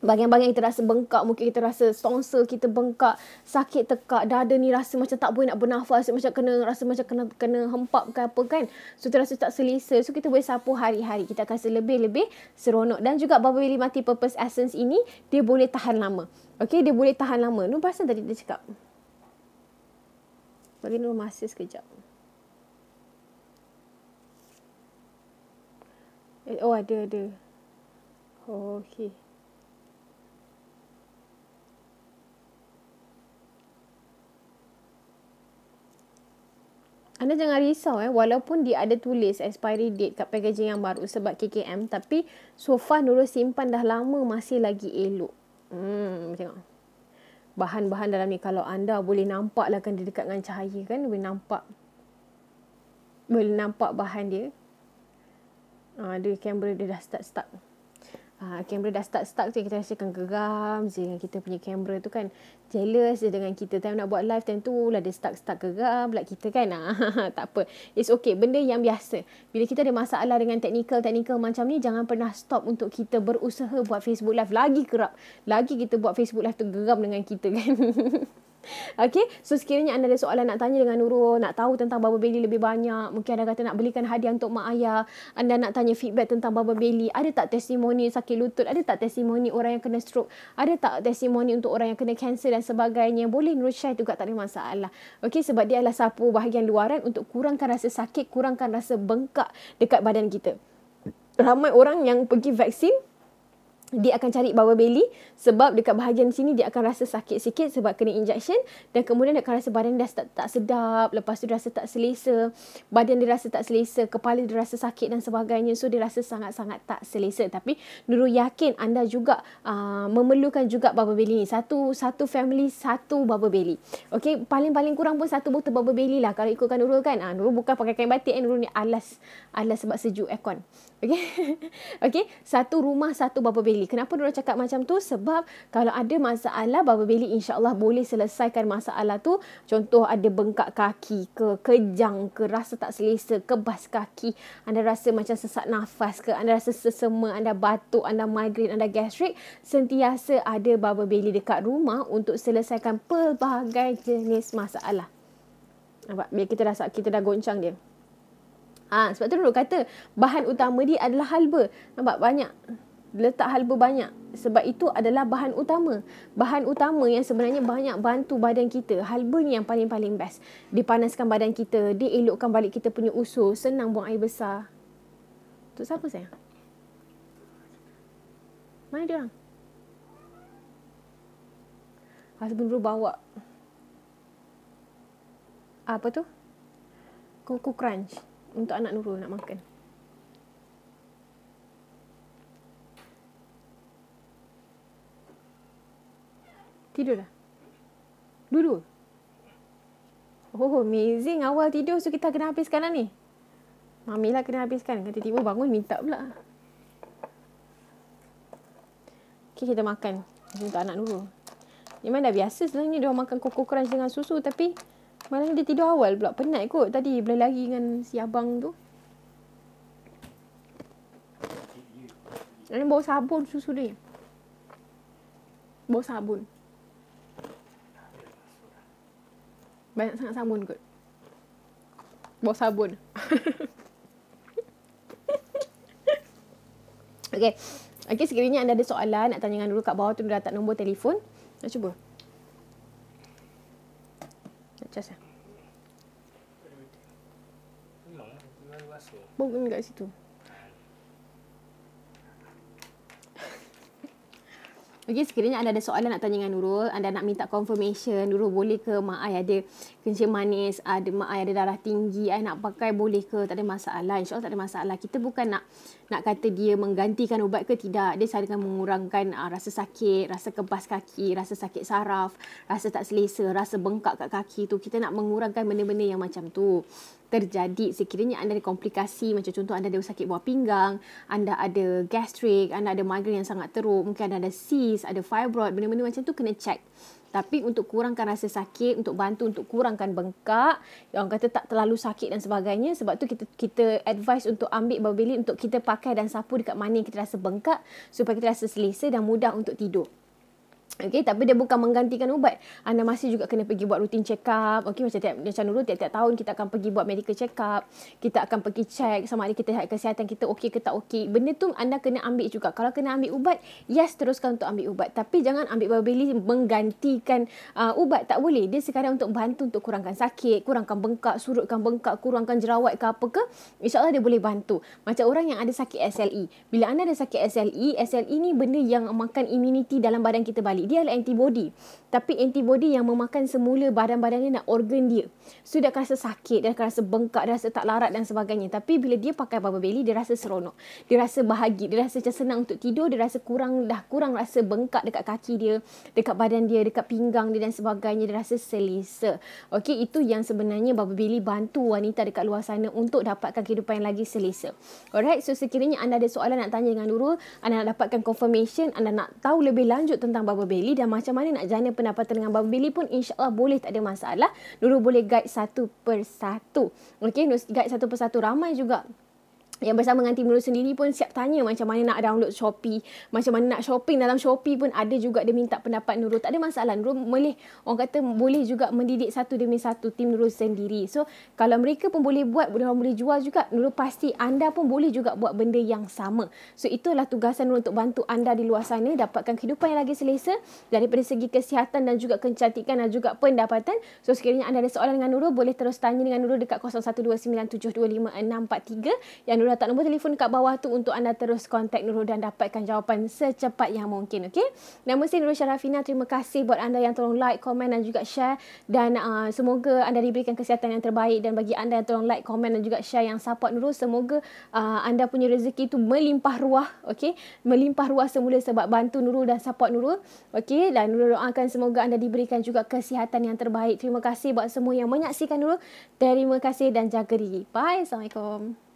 bahagian-bahagian kita rasa bengkak, mungkin kita rasa tonsil kita bengkak, sakit tekak, dada ni rasa macam tak boleh nak bernafas, macam kena rasa macam kena kena hempap ke apa kan. So kita rasa tak selesa. So kita boleh sapu hari-hari. Kita akan rasa lebih-lebih seronok. Dan juga Bubble Billy Mati Purpose Essence ini, dia boleh tahan lama. Okay, dia boleh tahan lama. Nu perasan tadi dia cakap. Bagi Nu masih sekejap. Eh, oh, ada, ada. Oh, okay. anda jangan risau eh walaupun dia ada tulis expiry date kat packaging yang baru sebab KKM tapi sofa Nurul simpan dah lama masih lagi elok. Hmm tengok. Bahan-bahan dalam ni kalau anda boleh nampak lah kan dia dekat dengan cahaya kan boleh nampak. Boleh nampak bahan dia. Ah uh, dia kamera dia dah start-start kamera ah, dah start-start tu kita rasa akan geram je dengan kita punya kamera tu kan jealous je dengan kita time nak buat live time tu oh lah dia start-start geram pula kita kan ah, tak apa it's okay benda yang biasa bila kita ada masalah dengan technical-technical macam ni jangan pernah stop untuk kita berusaha buat Facebook live lagi kerap lagi kita buat Facebook live tu geram dengan kita kan Okay, so sekiranya anda ada soalan nak tanya dengan Nurul, nak tahu tentang Baba Belly lebih banyak, mungkin anda kata nak belikan hadiah untuk mak ayah, anda nak tanya feedback tentang Baba Belly, ada tak testimoni sakit lutut, ada tak testimoni orang yang kena stroke, ada tak testimoni untuk orang yang kena cancer dan sebagainya, boleh Nurul share juga tak ada masalah. Okay, sebab dia adalah sapu bahagian luaran untuk kurangkan rasa sakit, kurangkan rasa bengkak dekat badan kita. Ramai orang yang pergi vaksin dia akan cari bawah belly sebab dekat bahagian sini dia akan rasa sakit sikit sebab kena injection dan kemudian dia akan rasa badan dia tak, tak sedap lepas tu dia rasa tak selesa badan dia rasa tak selesa kepala dia rasa sakit dan sebagainya so dia rasa sangat-sangat tak selesa tapi nuru yakin anda juga uh, memerlukan juga bubble belly ni satu satu family satu bubble belly okay paling-paling kurang pun satu botol bubble belly lah kalau ikutkan Nurul kan uh, Nurul bukan pakai kain batik eh. Nurul ni alas alas sebab sejuk aircon Okay? okay? Satu rumah, satu bapa beli. Kenapa diorang cakap macam tu? Sebab kalau ada masalah, bapa beli, insyaAllah boleh selesaikan masalah tu. Contoh ada bengkak kaki ke, kejang ke, rasa tak selesa, kebas kaki. Anda rasa macam sesak nafas ke, anda rasa sesema, anda batuk, anda migrain, anda gastrik. Sentiasa ada bapa beli dekat rumah untuk selesaikan pelbagai jenis masalah. Nampak? Bila kita dah, kita dah goncang dia. Ha, sebab tu Nurul kata bahan utama dia adalah halba. Nampak banyak. Letak halba banyak. Sebab itu adalah bahan utama. Bahan utama yang sebenarnya banyak bantu badan kita. Halba ni yang paling-paling best. Dia panaskan badan kita. Dia elokkan balik kita punya usus. Senang buang air besar. tu siapa saya? Mana dia orang? Husband ah, Nurul bawa. Ah, apa tu? Coco Crunch untuk anak Nurul nak makan. Tidur dah? Dulu? Oh, amazing. Awal tidur, so kita kena habiskan lah ni. Mami lah kena habiskan. Kata tiba bangun, minta pula. Okay, kita makan. Untuk anak Nurul. Memang dah biasa sebenarnya dia makan Coco Crunch dengan susu. Tapi, Malam dia tidur awal pula. Penat kot tadi lagi dengan si abang tu. Ini bawa sabun susu dia. Bawa sabun. Banyak sangat sabun kot. Bawa sabun. okay. Okay, sekiranya anda ada soalan nak tanya dengan dulu kat bawah tu, dah tak nombor telefon. Nak Cuba macam saya. Bukan kat situ. Hmm. Okey, sekiranya anda ada soalan nak tanya dengan Nurul, anda nak minta confirmation, Nurul boleh ke mak ayah ada kencing manis, ada mak ayah ada darah tinggi, ayah nak pakai boleh ke? Tak ada masalah. InsyaAllah tak ada masalah. Kita bukan nak nak kata dia menggantikan ubat ke tidak. Dia sahaja mengurangkan uh, rasa sakit, rasa kebas kaki, rasa sakit saraf, rasa tak selesa, rasa bengkak kat kaki tu. Kita nak mengurangkan benda-benda yang macam tu terjadi sekiranya anda ada komplikasi macam contoh anda ada sakit buah pinggang, anda ada gastrik, anda ada migraine yang sangat teruk, mungkin anda ada cyst, ada fibroid, benda-benda macam tu kena check. Tapi untuk kurangkan rasa sakit, untuk bantu untuk kurangkan bengkak, orang kata tak terlalu sakit dan sebagainya, sebab tu kita kita advise untuk ambil babelit untuk kita pakai dan sapu dekat mana yang kita rasa bengkak supaya kita rasa selesa dan mudah untuk tidur. Okay, tapi dia bukan menggantikan ubat. Anda masih juga kena pergi buat rutin check up. Okay, macam tiap macam dulu tiap-tiap tahun kita akan pergi buat medical check up. Kita akan pergi check sama ada kita kesihatan kita okey ke tak okey. Benda tu anda kena ambil juga. Kalau kena ambil ubat, yes teruskan untuk ambil ubat. Tapi jangan ambil babeli menggantikan uh, ubat tak boleh. Dia sekadar untuk bantu untuk kurangkan sakit, kurangkan bengkak, surutkan bengkak, kurangkan jerawat ke apa ke. Insya-Allah dia boleh bantu. Macam orang yang ada sakit SLE. Bila anda ada sakit SLE, SLE ni benda yang makan imuniti dalam badan kita balik dia adalah antibody. Tapi antibody yang memakan semula badan badannya nak organ dia. So dia akan rasa sakit, dia akan rasa bengkak, dia rasa tak larat dan sebagainya. Tapi bila dia pakai bubble belly, dia rasa seronok. Dia rasa bahagia, dia rasa macam senang untuk tidur, dia rasa kurang dah kurang rasa bengkak dekat kaki dia, dekat badan dia, dekat pinggang dia dan sebagainya. Dia rasa selesa. Okey, itu yang sebenarnya bubble belly bantu wanita dekat luar sana untuk dapatkan kehidupan yang lagi selesa. Alright, so sekiranya anda ada soalan nak tanya dengan Nurul, anda nak dapatkan confirmation, anda nak tahu lebih lanjut tentang bubble Bailey dan macam mana nak jana pendapatan dengan Bubble Bailey pun insyaAllah boleh tak ada masalah. Nurul boleh guide satu persatu. Okay, guide satu persatu. Ramai juga yang bersama dengan Timur sendiri pun siap tanya macam mana nak download Shopee, macam mana nak shopping dalam Shopee pun ada juga dia minta pendapat Nurul. Tak ada masalah Nurul boleh orang kata boleh juga mendidik satu demi satu tim Nurul sendiri. So kalau mereka pun boleh buat, boleh boleh jual juga Nurul pasti anda pun boleh juga buat benda yang sama. So itulah tugasan Nurul untuk bantu anda di luar sana dapatkan kehidupan yang lagi selesa daripada segi kesihatan dan juga kecantikan dan juga pendapatan. So sekiranya anda ada soalan dengan Nurul boleh terus tanya dengan Nurul dekat 0129725643 yang Nurul letak nombor telefon kat bawah tu untuk anda terus kontak Nurul dan dapatkan jawapan secepat yang mungkin. Okey. Nama saya Nurul Syarafina. Terima kasih buat anda yang tolong like, komen dan juga share. Dan uh, semoga anda diberikan kesihatan yang terbaik. Dan bagi anda yang tolong like, komen dan juga share yang support Nurul. Semoga uh, anda punya rezeki tu melimpah ruah. Okey. Melimpah ruah semula sebab bantu Nurul dan support Nurul. Okey. Dan Nurul doakan semoga anda diberikan juga kesihatan yang terbaik. Terima kasih buat semua yang menyaksikan Nurul. Terima kasih dan jaga diri. Bye. Assalamualaikum.